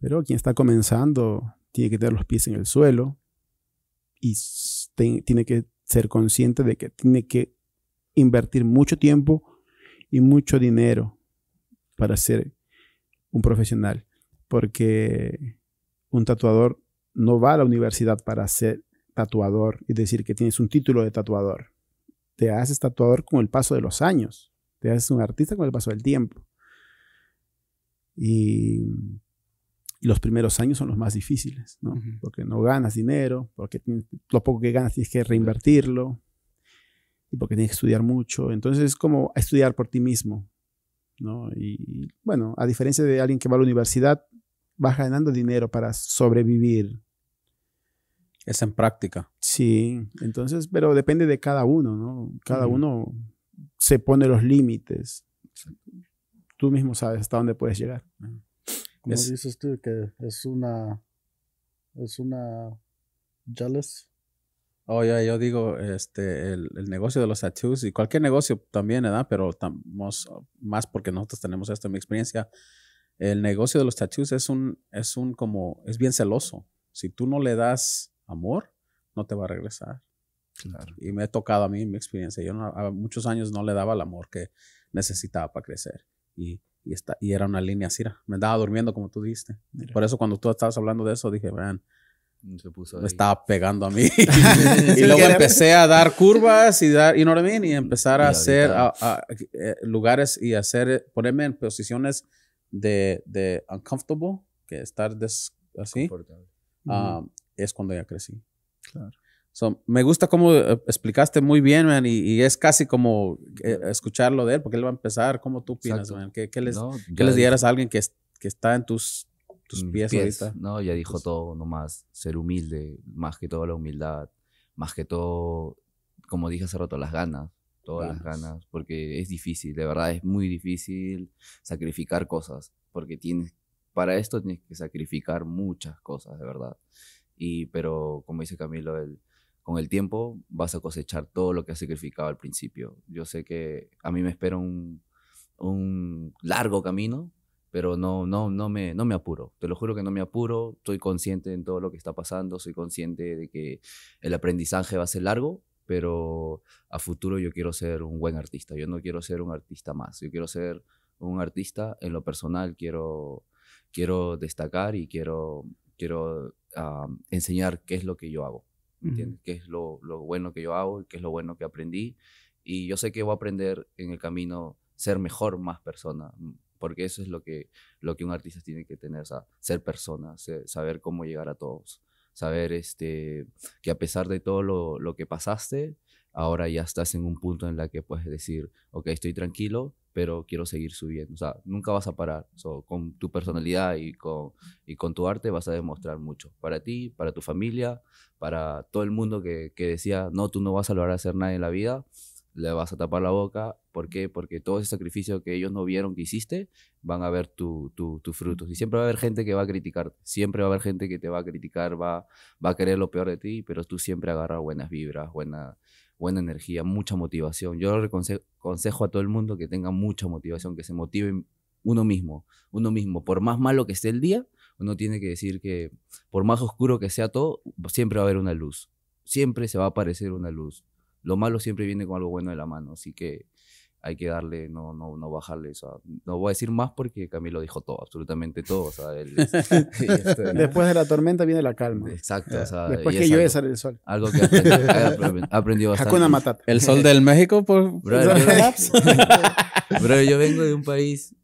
Pero quien está comenzando tiene que tener los pies en el suelo y tiene que ser consciente de que tiene que invertir mucho tiempo y mucho dinero para ser un profesional. Porque un tatuador no va a la universidad para ser tatuador y decir que tienes un título de tatuador. Te haces tatuador con el paso de los años. Te haces un artista con el paso del tiempo. Y, los primeros años son los más difíciles, ¿no? Porque no ganas dinero, porque lo poco que ganas tienes que reinvertirlo y porque tienes que estudiar mucho. Entonces es como estudiar por ti mismo, ¿no? y bueno, a diferencia de alguien que va a la universidad, vas ganando dinero para sobrevivir, es en práctica. Sí, entonces, pero depende de cada uno, ¿no? Cada uno se pone los límites. Tú mismo sabes hasta dónde puedes llegar. Como dices tú, que es una. Es una. Jealous. Oh, ya, yo digo, este, el, el, negocio de los tattoos y cualquier negocio también, ¿verdad? Pero estamos más porque nosotros tenemos esto en mi experiencia. El negocio de los tattoos es un, es un como, es bien celoso. Si tú no le das amor, no te va a regresar. Y me ha tocado a mí mi experiencia. Yo muchos años no le daba el amor que necesitaba para crecer. Y, y, esta, y era una línea así. Me andaba durmiendo, como tú dijiste. Por eso, cuando tú estabas hablando de eso, dije, vean me estaba pegando a mí. y luego empecé a dar curvas y dar, y no y empezar a hacer a, eh, lugares y hacer, ponerme en posiciones de, de uncomfortable, que estar así es cuando ya crecí. Claro. me gusta cómo eh, explicaste muy bien, y, es casi como eh, escucharlo de él, porque él va a empezar. ¿Cómo tú piensas, que les, dieras a alguien que, está en tus, mm, pies, ahorita? No, ya dijo pues todo, nomás ser humilde, más que todo la humildad, más que todo, como dije hace rato, las ganas, todas las ganas, porque es difícil, de verdad es muy difícil sacrificar cosas, porque tienes, para esto tienes que sacrificar muchas cosas, de verdad. Y, pero como dice Camilo, con el tiempo vas a cosechar todo lo que has sacrificado al principio. Yo sé que a mí me espera un, un largo camino, pero no, no, no, me, no me apuro. Te lo juro que no me apuro. Estoy consciente en todo lo que está pasando. Soy consciente de que el aprendizaje va a ser largo, pero a futuro yo quiero ser un buen artista. Yo no quiero ser un artista más. Yo quiero ser un artista en lo personal. Quiero, quiero destacar y quiero, quiero Ah, enseñar qué es lo que yo hago, Qué es lo, bueno que yo hago qué es lo bueno que aprendí. Y yo sé que voy a aprender en el camino ser mejor, más persona, mm, porque eso es lo que, un artista tiene que tener, ser persona, saber cómo llegar a todos, saber este, que a pesar de todo lo, que pasaste, ahora ya estás en un punto en el que puedes decir, ok, estoy tranquilo, pero quiero seguir subiendo. O sea, nunca vas a parar. con tu personalidad y con, y con tu arte vas a demostrar mucho. Para ti, para tu familia, para todo el mundo que, decía, no, tú no vas a lograr hacer nada en la vida le vas a tapar la boca. ¿Por qué? Porque todo ese sacrificio que ellos no vieron que hiciste, van a ver tus frutos. Y siempre va a haber gente que va a criticar, Siempre va a haber gente que te va a criticar, va, va a querer lo peor de ti, pero tú siempre agarras buenas vibras, buenas buena energía, mucha motivación. Yo le aconsejo a todo el mundo que tenga mucha motivación, que se motive uno mismo, uno mismo. Por más malo que esté el día, uno tiene que decir que por más oscuro que sea todo, siempre va a haber una luz. Siempre se va a aparecer una luz. Lo malo siempre viene con algo bueno de la mano. Así que hay que darle, no, no, no bajarle. O no voy a decir más porque Camilo dijo todo, absolutamente todo. O sea, Después de la tormenta viene la calma. Exacto. O sea, Después que llueve sale el sol. Algo que aprendió bastante. Matata. El sol del México, por. Bro, yo, vengo de un país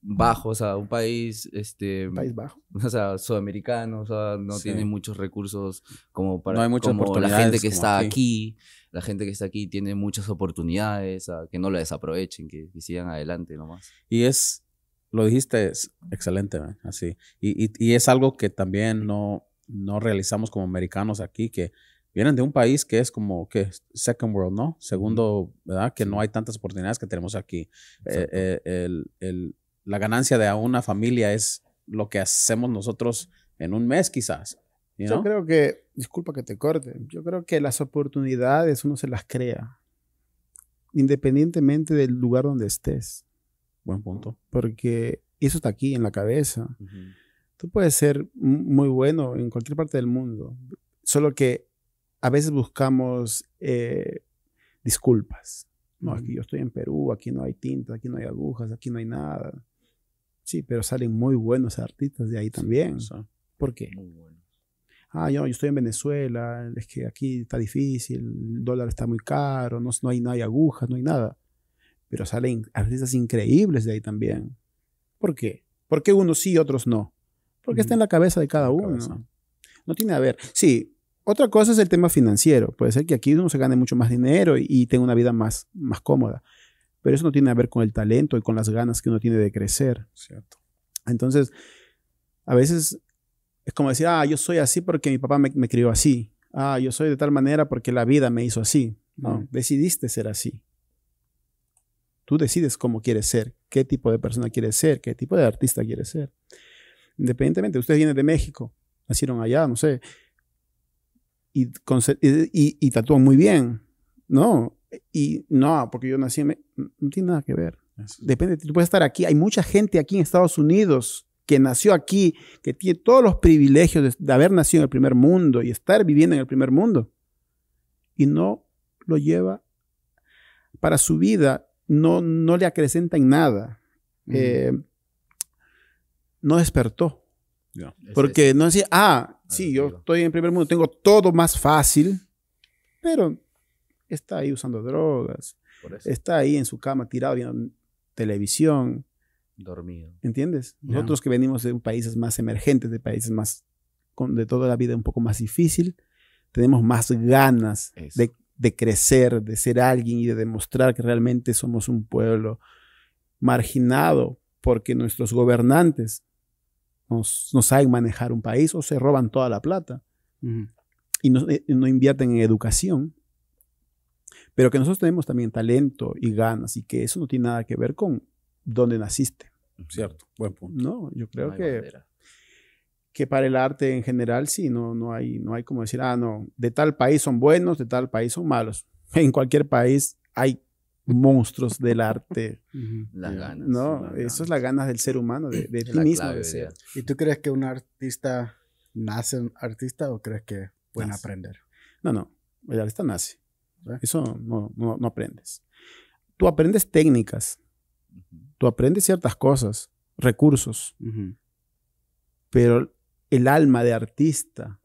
bajo, o sea, un país, este, país bajo, o sea, sudamericano, o sea, no tiene muchos recursos como para no hay muchas como la gente que está aquí la gente que está aquí tiene muchas oportunidades, a que no la desaprovechen, que, sigan adelante nomás. Y es, lo dijiste, es excelente, ¿eh? así. Y, y, es algo que también no, no realizamos como americanos aquí, que vienen de un país que es como que second world, ¿no? Segundo, ¿verdad? Que no hay tantas oportunidades que tenemos aquí. Eh, eh, el, la ganancia de una familia es lo que hacemos nosotros en un mes quizás. Yo creo que disculpa que te corte, yo creo que las oportunidades uno se las crea, independientemente del lugar donde estés. Buen punto. Porque eso está aquí en la cabeza. Tú puedes ser muy bueno en cualquier parte del mundo, solo que a veces buscamos eh, disculpas. No, aquí yo estoy en Perú, aquí no hay tinta, aquí no hay agujas, aquí no hay nada. Sí, pero salen muy buenos artistas de ahí también. ¿Por qué? ah, yo, estoy en Venezuela, es que aquí está difícil, el dólar está muy caro, no, no, hay, no hay agujas, no hay nada. Pero salen artistas increíbles de ahí también. ¿Por qué? ¿Por qué unos sí y otros no? Porque está en la cabeza de cada uno. No tiene a ver. Sí, otra cosa es el tema financiero. Puede ser que aquí uno se gane mucho más dinero y, tenga una vida más, más cómoda. Pero eso no tiene a ver con el talento y con las ganas que uno tiene de crecer. Cierto. Entonces, a veces es como decir, ah, yo soy así porque mi papá me, crió así. Ah, yo soy de tal manera porque la vida me hizo así. No, mm. decidiste ser así. Tú decides cómo quieres ser, qué tipo de persona quieres ser, qué tipo de artista quieres ser. Independientemente, usted viene de México, nacieron allá, no sé, y, y, y tatúan muy bien. No, y no, porque yo nací en... No tiene nada que ver. Depende, tú puedes estar aquí. Hay mucha gente aquí en Estados Unidos que nació aquí, que tiene todos los privilegios de, haber nacido en el primer mundo y estar viviendo en el primer mundo, y no lo lleva para su vida, no, no le acrecenta en nada. Eh, no despertó. Porque no decía, ah, sí, yo estoy en el primer mundo, tengo todo más fácil, pero está ahí usando drogas, está ahí en su cama tirado viendo televisión, dormido. ¿Entiendes? Nosotros que venimos de países más emergentes, de países más de toda la vida un poco más difícil, tenemos más ganas de, crecer, de ser alguien y de demostrar que realmente somos un pueblo marginado porque nuestros gobernantes no saben manejar un país o se roban toda la plata y eh, no invierten en educación pero que nosotros tenemos también talento y ganas y que eso no tiene nada que ver con donde naciste. Cierto, buen punto. No, yo creo que, que para el arte en general sí, no, no, hay, no hay como decir, ah, no, de tal país son buenos, de tal país son malos. En cualquier país hay monstruos del arte. Las ganas. No, eso es la ganas del ser humano, de, ti mismo. ¿Y tú crees que un artista nace un artista o crees que pueden aprender? No, no, el artista nace. ¿Eh? Eso no, no, aprendes. Tú aprendes técnicas, Tú aprendes ciertas cosas, recursos, pero el alma de artista,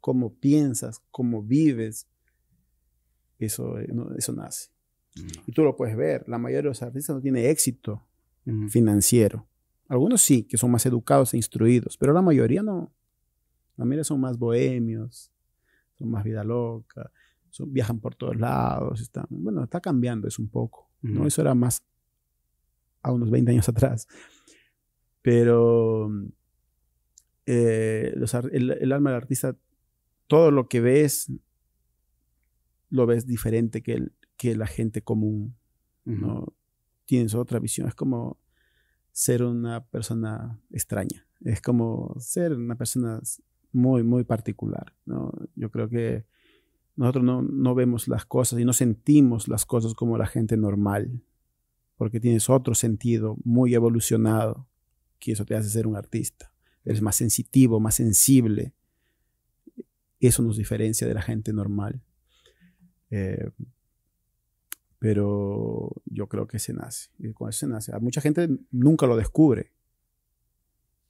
cómo piensas, cómo vives, eso, eh, eso nace. Mm. Y tú lo puedes ver, la mayoría de los artistas no tiene éxito financiero. Algunos sí, que son más educados e instruidos, pero la mayoría no. La mayoría son más bohemios, son más vida loca, viajan por todos lados, están, bueno, está cambiando eso un poco. ¿no? Eso era más a unos 20 años atrás. Pero eh, el, alma del artista, todo lo que ves, lo ves diferente que, que la gente común. ¿no? Tienes otra visión. Es como ser una persona extraña. Es como ser una persona muy, muy particular. Yo creo que nosotros no, no vemos las cosas y no sentimos las cosas como la gente normal porque tienes otro sentido muy evolucionado, que eso te hace ser un artista. Eres más sensitivo, más sensible. Eso nos diferencia de la gente normal. Eh, pero yo creo que se nace, y con se nace. mucha gente nunca lo descubre.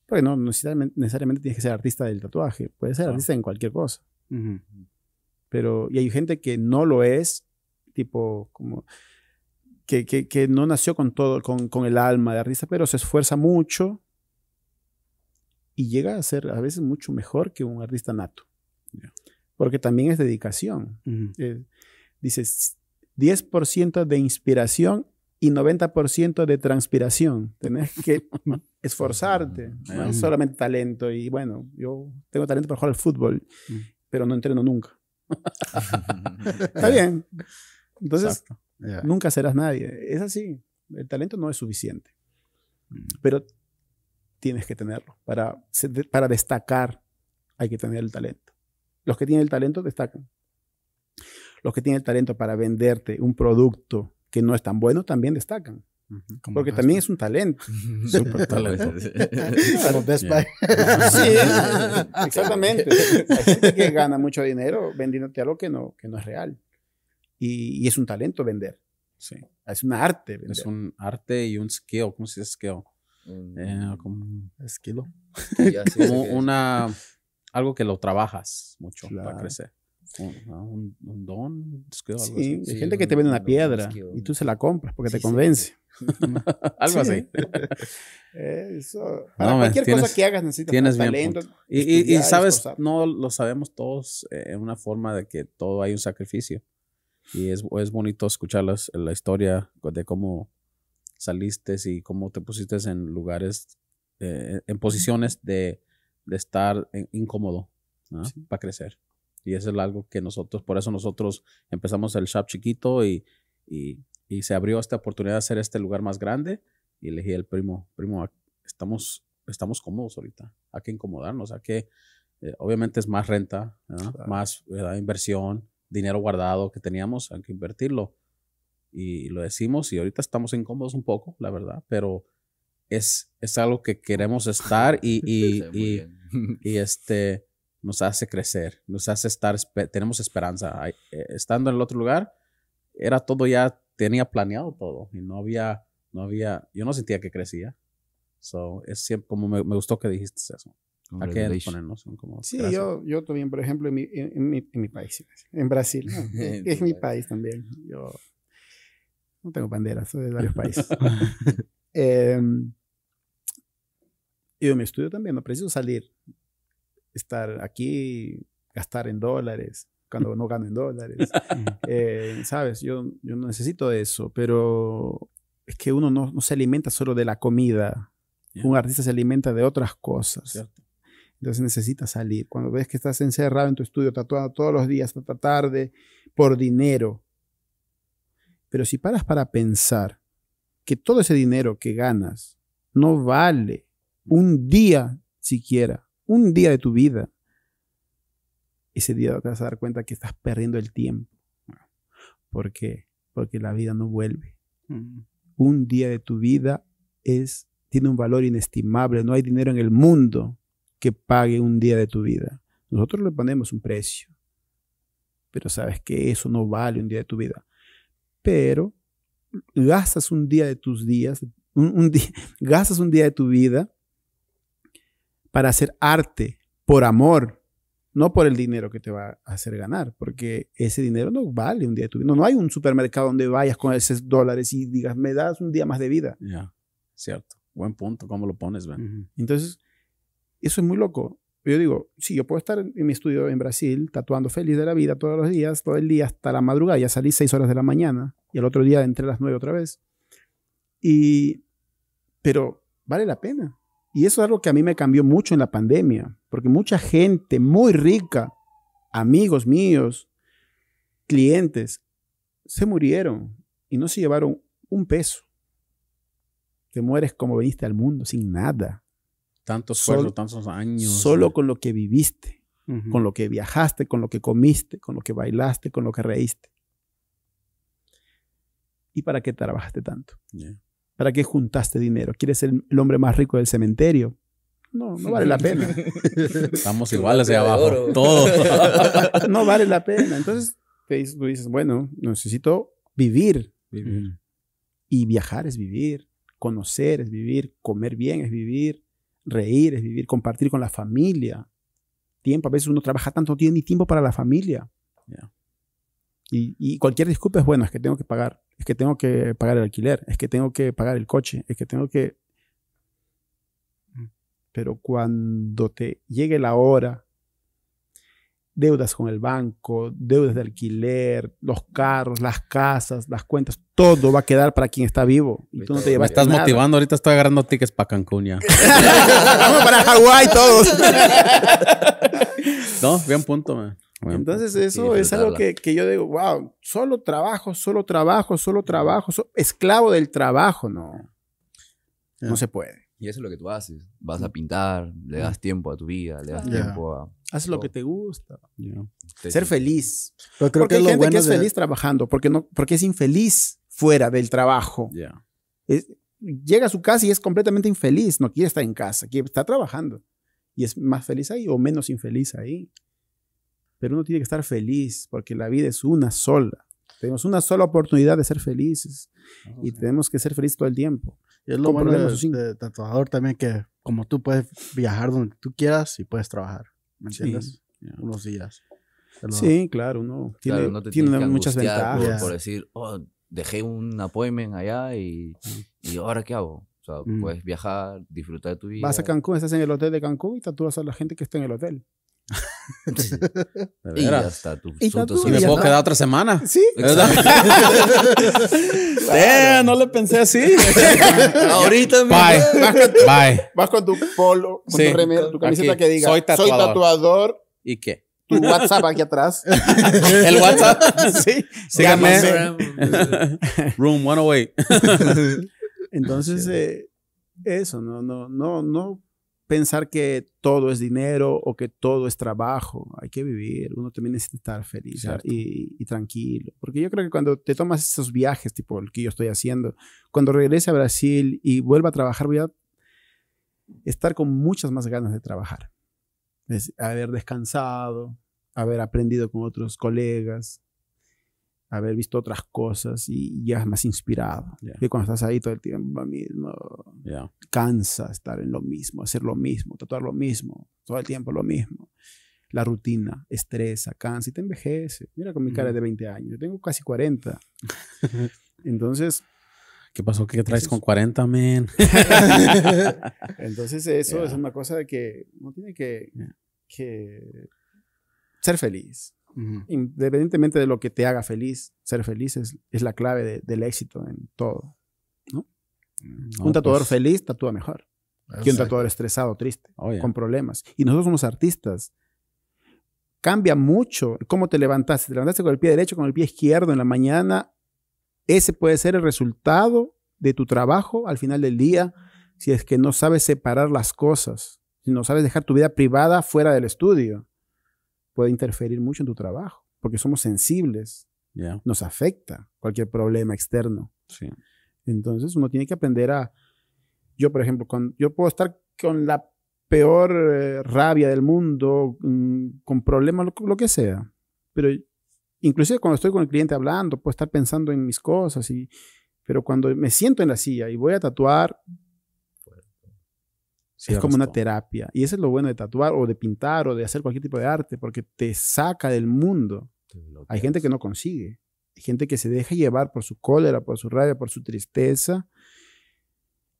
Porque no necesariamente, tienes que ser artista del tatuaje, puedes ser artista en cualquier cosa. Pero, y hay gente que no lo es, tipo, como, que, no nació con todo, con, el alma de artista, pero se esfuerza mucho y llega a ser a veces mucho mejor que un artista nato. Porque también es dedicación. Eh, dices 10% de inspiración y 90% de transpiración. Tienes que esforzarte. No es solamente talento. Y bueno, yo tengo talento para jugar al fútbol, pero no entreno nunca. Está bien. Entonces, Nunca serás nadie. Es así. El talento no es suficiente. Mm. Pero tienes que tenerlo. Para, para destacar hay que tener el talento. Los que tienen el talento destacan. Los que tienen el talento para venderte un producto que no es tan bueno también destacan. Porque también es un talento. Súper talento. exactamente. Hay gente que gana mucho dinero vendiéndote algo que no, que no es real y, es un talento vender. Sí. Es un arte. Vender. Es un arte y un skill. ¿Cómo se dice skill? Eh, como, ¿Esquilo? una, algo que lo trabajas mucho para crecer. Un, don, skill, sí, así. hay gente que te vende una piedra y tú se la compras porque te convence. algo así. Eso, para cualquier cosa que hagas necesitas talento. Y, sabes, no lo sabemos todos eh, en una forma de que todo hay un sacrificio. Y es, es bonito escuchar la historia de cómo saliste y cómo te pusiste en lugares, eh, en posiciones de, de estar incómodo para crecer. Y eso es algo que nosotros, por eso nosotros empezamos el shop chiquito y, y, y se abrió esta oportunidad de hacer este lugar más grande. Y elegí el primo, primo, estamos, estamos cómodos ahorita, hay que incomodarnos, a que, eh, obviamente es más renta, más inversión, dinero guardado que teníamos, hay que invertirlo. Y lo decimos y ahorita estamos incómodos un poco, la verdad, pero es, es algo que queremos estar y, y, y, este, nos hace crecer, nos hace estar, tenemos esperanza. Eh, estando en el otro lugar, era todo ya, tenía planeado todo y no había, no había, yo no sentía que crecía. So, es siempre como me gustó que dijiste eso sí, yo, también, por ejemplo, en mi, país, pues, en Brasil, es, mi país también. Yo no tengo banderas, soy de varios países. Em, y yo mi estudio también, no preciso salir, estar aquí, gastar en dólares, cuando no gano en dólares. Eh, ¿Sabes? Yo, yo no necesito eso, pero es que uno no, se alimenta solo de la comida. Un artista se alimenta de otras cosas. Entonces necesitas salir. Cuando ves que estás encerrado en tu estudio, tatuando todos los días, hasta tarde, por dinero. Pero si paras para pensar que todo ese dinero que ganas no vale un día siquiera, un día de tu vida, ese día te vas a dar cuenta que estás perdiendo el tiempo. ¿Por qué? Porque la vida no vuelve. Mm. Un día de tu vida es, tiene un valor inestimable. No hay dinero en el mundo que pague un día de tu vida. Nosotros le ponemos un precio, pero sabes que eso no vale un día de tu vida. Pero gastas un día de tus días, un, día, gastas un día de tu vida para hacer arte por amor, no por el dinero que te va a hacer ganar, porque ese dinero no vale un día de tu vida. No, hay un supermercado donde vayas con esos dólares y digas, me das un día más de vida. Ya, cierto. Buen punto, ¿cómo lo pones, Ben? Entonces, eso es muy loco. Yo digo, sí, yo puedo estar en mi estudio en Brasil tatuando feliz de la vida todos los días, todo el día hasta la madrugada. Ya salí seis horas de la mañana y al otro día entré a las nueve otra vez. Y, pero vale la pena. Y eso es algo que a mí me cambió mucho en la pandemia, porque mucha gente muy rica, amigos míos, clientes, se murieron y no se llevaron un peso. Te mueres como viniste al mundo, sin nada. Tantos sueldos, tantos años. Solo eh. con lo que viviste, con lo que viajaste, con lo que comiste, con lo que bailaste, con lo que reíste. ¿Y para qué trabajaste tanto? ¿Para qué juntaste dinero? ¿Quieres ser el hombre más rico del cementerio? No, no vale la pena. Estamos iguales de abajo. Todo. no vale la pena. Entonces tú dices, bueno, necesito vivir. Y viajar es vivir. Conocer es vivir. Comer bien es vivir reír, es vivir, compartir con la familia. Tiempo, a veces uno trabaja tanto, no tiene ni tiempo para la familia. Y, y, cualquier disculpa es bueno, es que tengo que pagar, es que tengo que pagar el alquiler, es que tengo que pagar el coche, es que tengo que... Mm. Pero cuando te llegue la hora deudas con el banco, deudas de alquiler, los carros, las casas, las cuentas, todo va a quedar para quien está vivo. te Me estás motivando, ahorita estoy agarrando tickets para Cancún Vamos para Hawái todos. no, bien punto, Entonces eso es algo que, yo digo, wow, solo trabajo, solo trabajo, solo trabajo, esclavo del trabajo, no. No se puede. Y eso es lo que tú haces. Vas a pintar, le das tiempo a tu vida, le das tiempo a... Haz lo que te gusta. Ser feliz. creo porque que lo bueno que es feliz trabajando, porque, no, porque es infeliz fuera del trabajo. llega a su casa y es completamente infeliz. No quiere estar en casa, quiere estar trabajando. Y es más feliz ahí o menos infeliz ahí. Pero uno tiene que estar feliz porque la vida es una sola. Tenemos una sola oportunidad de ser felices ah, y tenemos que ser felices todo el tiempo es lo bueno de, de, tatuador también que como tú puedes viajar donde tú quieras y puedes trabajar, ¿me entiendes? Unos días. Sí, claro, uno tiene, no te tiene muchas ventajas. Por, decir, oh, dejé un appointment allá y, ahora qué hago. O sea, mm. puedes viajar, disfrutar de tu vida. Vas a Cancún, estás en el hotel de Cancún y tatúas a la gente que está en el hotel. y me puedo quedar otra semana. Sí. ¿Verdad? no le pensé así. Ahorita. Bye. Vas con, tu, Bye. Vas con tu polo, con tu remera, tu camiseta que diga. Soy tatuador. ¿Y qué? Tu WhatsApp aquí atrás. El WhatsApp. sí. Síganme. Room 108. Entonces, eh, eso, no, no, no, no pensar que todo es dinero o que todo es trabajo. Hay que vivir. Uno también necesita estar feliz y, tranquilo. Porque yo creo que cuando te tomas esos viajes, tipo el que yo estoy haciendo, cuando regrese a Brasil y vuelva a trabajar, voy a estar con muchas más ganas de trabajar. Es haber descansado, haber aprendido con otros colegas, haber visto otras cosas y ya es más inspirado. Y Que cuando estás ahí todo el tiempo mismo, cansa estar en lo mismo, hacer lo mismo, tatuar lo mismo, todo el tiempo lo mismo. La rutina estresa, cansa y te envejece. Mira con mi cara de 20 años, yo tengo casi 40. Entonces... ¿Qué pasó? ¿Qué traes con 40, men? entonces eso es una cosa de que no tiene que, que ser feliz. Independientemente de lo que te haga feliz, ser feliz es, la clave del éxito en todo. Mm, un tatuador pues feliz tatúa mejor que un tatuador estresado, triste, oh, con problemas. Y nosotros somos artistas. Cambia mucho cómo te levantaste. Te levantaste con el pie derecho, con el pie izquierdo en la mañana. Ese puede ser el resultado de tu trabajo al final del día si es que no sabes separar las cosas, si no sabes dejar tu vida privada fuera del estudio puede interferir mucho en tu trabajo, porque somos sensibles, nos afecta cualquier problema externo. Entonces uno tiene que aprender a, yo por ejemplo, con, yo puedo estar con la peor eh, rabia del mundo, mm, con problemas, lo, que sea, pero inclusive cuando estoy con el cliente hablando, puedo estar pensando en mis cosas, y, pero cuando me siento en la silla y voy a tatuar, es como una terapia. Y eso es lo bueno de tatuar o de pintar o de hacer cualquier tipo de arte, porque te saca del mundo. Hay gente que no consigue. Hay gente que se deja llevar por su cólera, por su rabia, por su tristeza.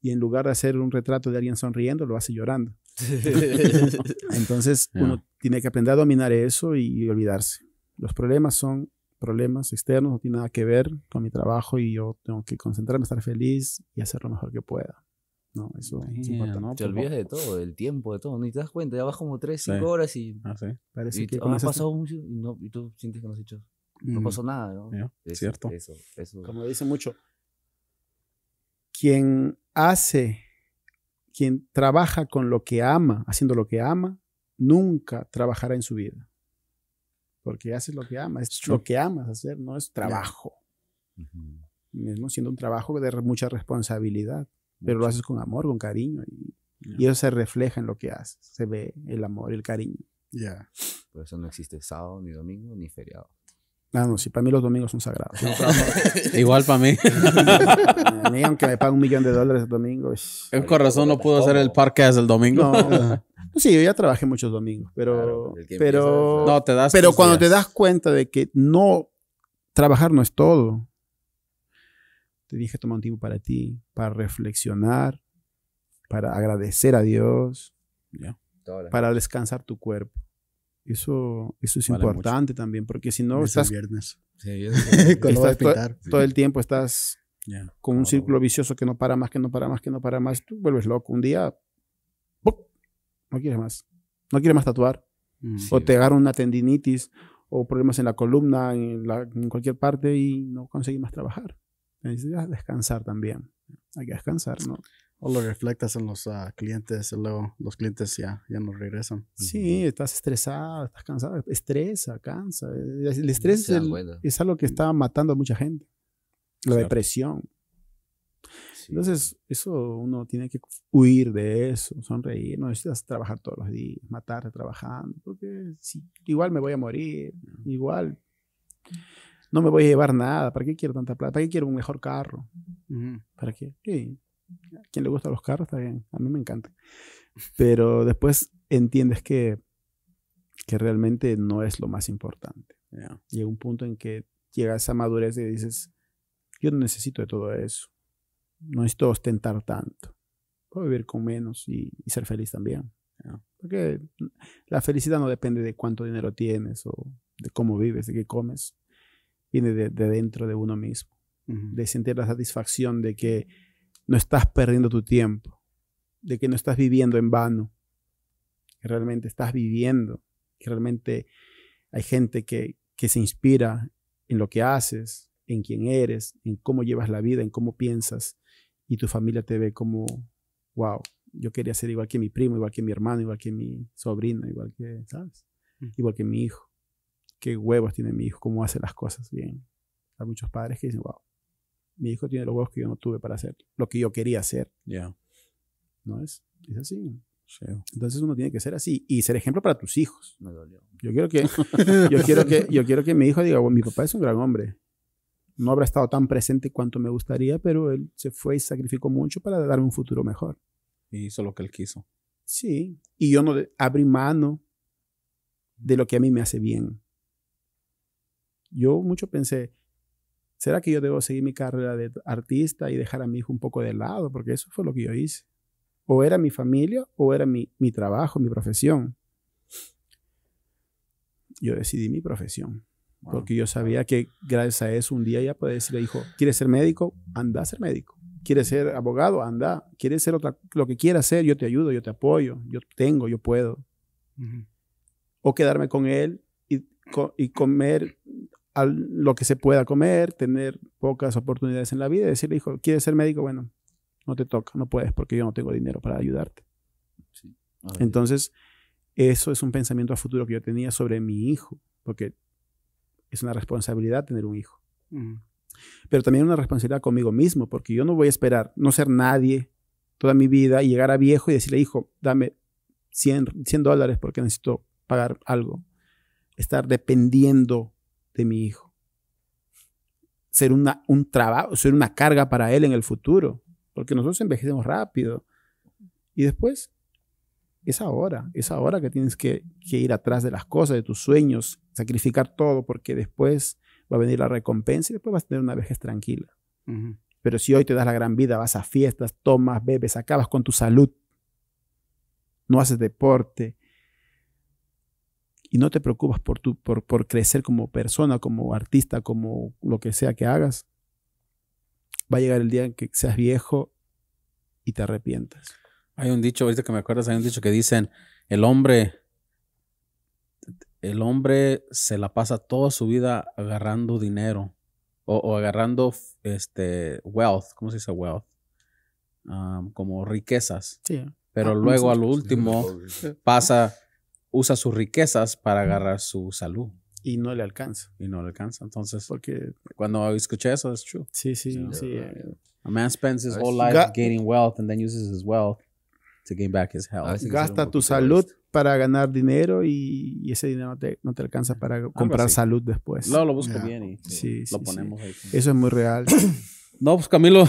Y en lugar de hacer un retrato de alguien sonriendo, lo hace llorando. Entonces uno tiene que aprender a dominar eso y, y olvidarse. Los problemas son problemas externos, no tiene nada que ver con mi trabajo y yo tengo que concentrarme, estar feliz y hacer lo mejor que pueda. No, eso yeah, no, te olvidas de todo, del tiempo, de todo. Ni te das cuenta, ya vas como 3, 5 horas y. Ah, Parece que no ha pasado mucho y, no, y tú sientes que no has hecho. No mm. pasó nada, ¿no? cierto. Eso, Como dice mucho, quien hace, quien trabaja con lo que ama, haciendo lo que ama, nunca trabajará en su vida. Porque haces lo que amas, es lo que amas hacer, no es trabajo. Mismo siendo un trabajo de mucha responsabilidad pero lo haces con amor, con cariño y, eso se refleja en lo que haces, se ve el amor, el cariño. Ya. Por eso no existe sábado, ni domingo, ni feriado. Ah, no, sí, para mí los domingos son sagrados. Igual para mí. a mí, aunque me paguen un millón de dólares el domingo. Es corazón no pudo hacer el parque desde el domingo. Sí, yo ya trabajé muchos domingos, pero. pero, no, te das pero cuando te das cuenta de que no. Trabajar no es todo. Te dije, toma un tiempo para ti, para reflexionar, para agradecer a Dios, ¿ya? para descansar tu cuerpo. Eso, eso es importante también, porque si no estás... todo, el tiempo estás con un círculo vicioso que no para más, que no para más, que no para más. Tú vuelves loco. Un día, no quieres más. No quieres más tatuar. Mm. o te agarra una tendinitis o problemas en la columna, en, la, en cualquier parte y no conseguís más trabajar necesitas descansar también. Hay que descansar, ¿no? O lo reflectas en los ah, clientes y luego los clientes ya, ya no regresan. Sí, estás estresado, estás cansado, estresa, cansa. El estrés es, algo que está matando a mucha gente. La depresión. Entonces, eso uno tiene que huir de eso, sonreír. No necesitas trabajar todos los días, matarte trabajando, porque sí igual me voy a morir, igual no me voy a llevar nada. ¿Para qué quiero tanta plata? ¿Para qué quiero un mejor carro? ¿Para qué? Sí. A quien le gustan los carros está bien. A mí me encanta. Pero después entiendes que, que realmente no es lo más importante. Llega un punto en que llega esa madurez y dices, yo no necesito de todo eso. No necesito ostentar tanto. Puedo vivir con menos y, ser feliz también. Porque la felicidad no depende de cuánto dinero tienes o de cómo vives, de qué comes viene de, dentro de uno mismo, de sentir la satisfacción de que no estás perdiendo tu tiempo, de que no estás viviendo en vano, que realmente estás viviendo, que realmente hay gente que, que se inspira en lo que haces, en quién eres, en cómo llevas la vida, en cómo piensas, y tu familia te ve como, wow, yo quería ser igual que mi primo, igual que mi hermano, igual que mi sobrina igual que, ¿sabes? Igual que mi hijo qué huevos tiene mi hijo, cómo hace las cosas bien. Hay muchos padres que dicen, wow, mi hijo tiene los huevos que yo no tuve para hacer, lo que yo quería hacer. Ya. ¿No es? Es así. Entonces uno tiene que ser así y ser ejemplo para tus hijos. Me dolió. Yo quiero que, yo quiero que, yo quiero que mi hijo diga, bueno, mi papá es un gran hombre. No habrá estado tan presente cuanto me gustaría, pero él se fue y sacrificó mucho para darme un futuro mejor. Y hizo lo que él quiso. Sí. Y yo no abrí mano de lo que a mí me hace bien yo mucho pensé, ¿será que yo debo seguir mi carrera de artista y dejar a mi hijo un poco de lado? Porque eso fue lo que yo hice. O era mi familia o era mi, mi trabajo, mi profesión. Yo decidí mi profesión. Porque yo sabía que gracias a eso un día ya podía decirle, hijo, ¿quieres ser médico? Anda a ser médico. ¿Quieres ser abogado? Anda. ¿Quieres ser otra, lo que quieras ser? Yo te ayudo, yo te apoyo, yo tengo, yo puedo. O quedarme con él y, y comer a lo que se pueda comer, tener pocas oportunidades en la vida y decirle, hijo, ¿quieres ser médico? Bueno, no te toca, no puedes porque yo no tengo dinero para ayudarte. Entonces, eso es un pensamiento a futuro que yo tenía sobre mi hijo, porque es una responsabilidad tener un hijo. Pero también una responsabilidad conmigo mismo, porque yo no voy a esperar no ser nadie toda mi vida y llegar a viejo y decirle, hijo, dame 100, 100 dólares porque necesito pagar algo. Estar dependiendo de mi hijo. Ser una, un trabajo, ser una carga para él en el futuro, porque nosotros envejecemos rápido. Y después, es ahora, es ahora que tienes que, ir atrás de las cosas, de tus sueños, sacrificar todo, porque después va a venir la recompensa y después vas a tener una vejez tranquila. Pero si hoy te das la gran vida, vas a fiestas, tomas, bebes, acabas con tu salud, no haces deporte, y no te preocupas por, tu, por, por crecer como persona, como artista, como lo que sea que hagas, va a llegar el día en que seas viejo y te arrepientas. Hay un dicho, ahorita que me acuerdas, hay un dicho que dicen, el hombre, el hombre se la pasa toda su vida agarrando dinero o, agarrando este wealth, ¿cómo se dice wealth? Ah, como riquezas. Pero ah, luego luego al último pasa usa sus riquezas para agarrar su salud. Y no le alcanza. Y no le alcanza. Entonces, porque cuando escuché eso, es true. Sí, sí, sí. Eh. A man spends his whole life gaining wealth and then uses his wealth to gain back his health. Gasta tu salud para ganar dinero y, ese dinero no te, alcanza para comprar salud después. No, lo busco bien y lo ponemos ahí. Eso es muy real. no, pues Camilo,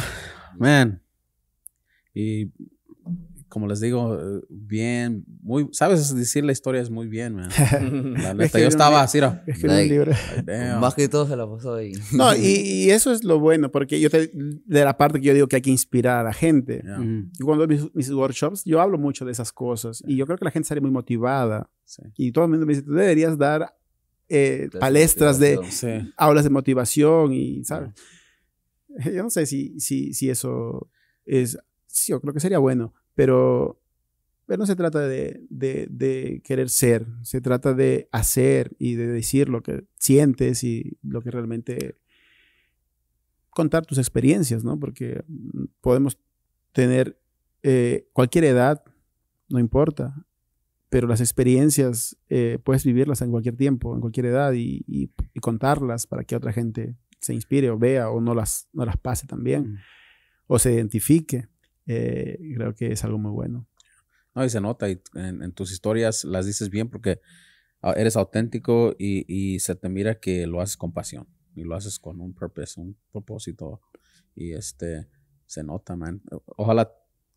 man. Y como les digo, eh, bien, muy, sabes decir la historia es muy bien, man. La neta, yo estaba así, más que todo se la puso ahí. No, y, eso es lo bueno, porque yo de la parte que yo digo que hay que inspirar a la gente. Yo cuando mis, mis workshops, yo hablo mucho de esas cosas y yo creo que la gente sale muy motivada. Y todo el mundo me dice, tú deberías dar eh, palestras de aulas de motivación y, ¿sabes? Yo no sé si, si, si eso es, sí, yo creo que sería bueno. Pero, no se trata de, querer ser, se trata de hacer y de decir lo que sientes y lo que realmente contar tus experiencias, ¿no? Porque podemos tener eh, cualquier edad, no importa, pero las experiencias eh, puedes vivirlas en cualquier tiempo, en cualquier edad y, contarlas para que otra gente se inspire o vea o no las, no las pase también mm. o se identifique. Eh, creo que es algo muy bueno. No, y se nota, y en, tus historias las dices bien porque ah, eres auténtico y, se te mira que lo haces con pasión y lo haces con un, purpose, un propósito y este se nota, man. Ojalá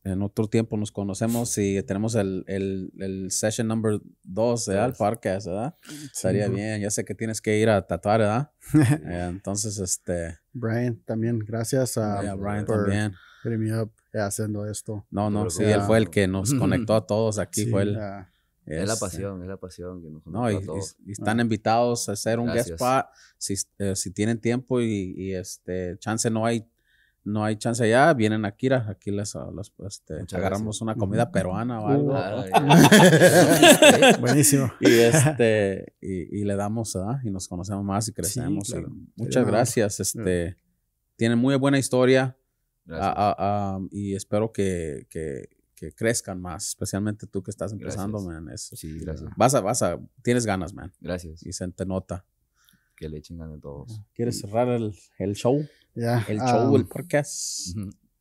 en otro tiempo nos conocemos y tenemos el, el, el session number 2 al parque ¿verdad? Estaría bien. Ya sé que tienes que ir a tatuar, ¿verdad? Entonces, este... Brian, también gracias um, a... Brian, también. Eh, haciendo esto. No, no, sí, él fue el que nos conectó a todos aquí, fue él. Es, la este, pasión, es la pasión que nos No, y, están ah. invitados a hacer un guest eh, si, tienen tiempo y, este chance no hay no hay chance allá, vienen a Kira, aquí les, ah, pues, este, agarramos una comida peruana o algo. Buenísimo. Y, este, y, le damos, Y nos conocemos más y crecemos. Muchas gracias. Este, Tienen muy buena historia y espero que, que, crezcan más, especialmente tú que estás empezando, gracias. Eso, sí, gracias. Vas a, vas a, tienes ganas, man. Gracias. Y se te nota. Que le echen ganas a todos. Ah, ¿Quieres cerrar el, el show? El show, el um, podcast.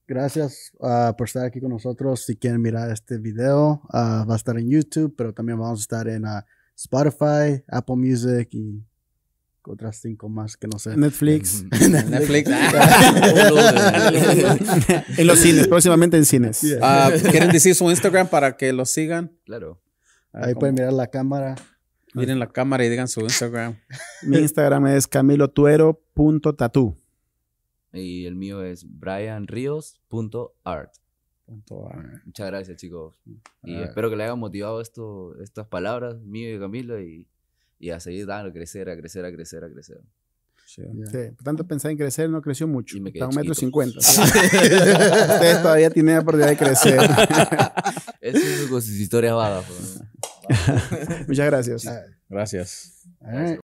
Gracias uh, por estar aquí con nosotros. Si quieren mirar este video, uh, va a estar en YouTube, pero también vamos a estar en uh, Spotify, Apple Music y otras cinco más que no sé. Netflix. Netflix. en los cines, próximamente en cines. Ah, ¿Quieren decir su Instagram para que lo sigan? Claro. Ahí pueden mirar la cámara. Miren la cámara y digan su Instagram. Mi Instagram es camilotuero.tatú Y el mío es brianrios.art. Muchas gracias, chicos. Y espero que le hayan motivado esto, estas palabras mío y Camilo. Y y a seguir dando, a crecer, a crecer, a crecer, a crecer. Por tanto, pensaba en crecer, no creció mucho. Está un metro cincuenta. Ustedes todavía tienen la oportunidad de crecer. Eso es con sus historias vagas. Pues. Muchas gracias. Gracias.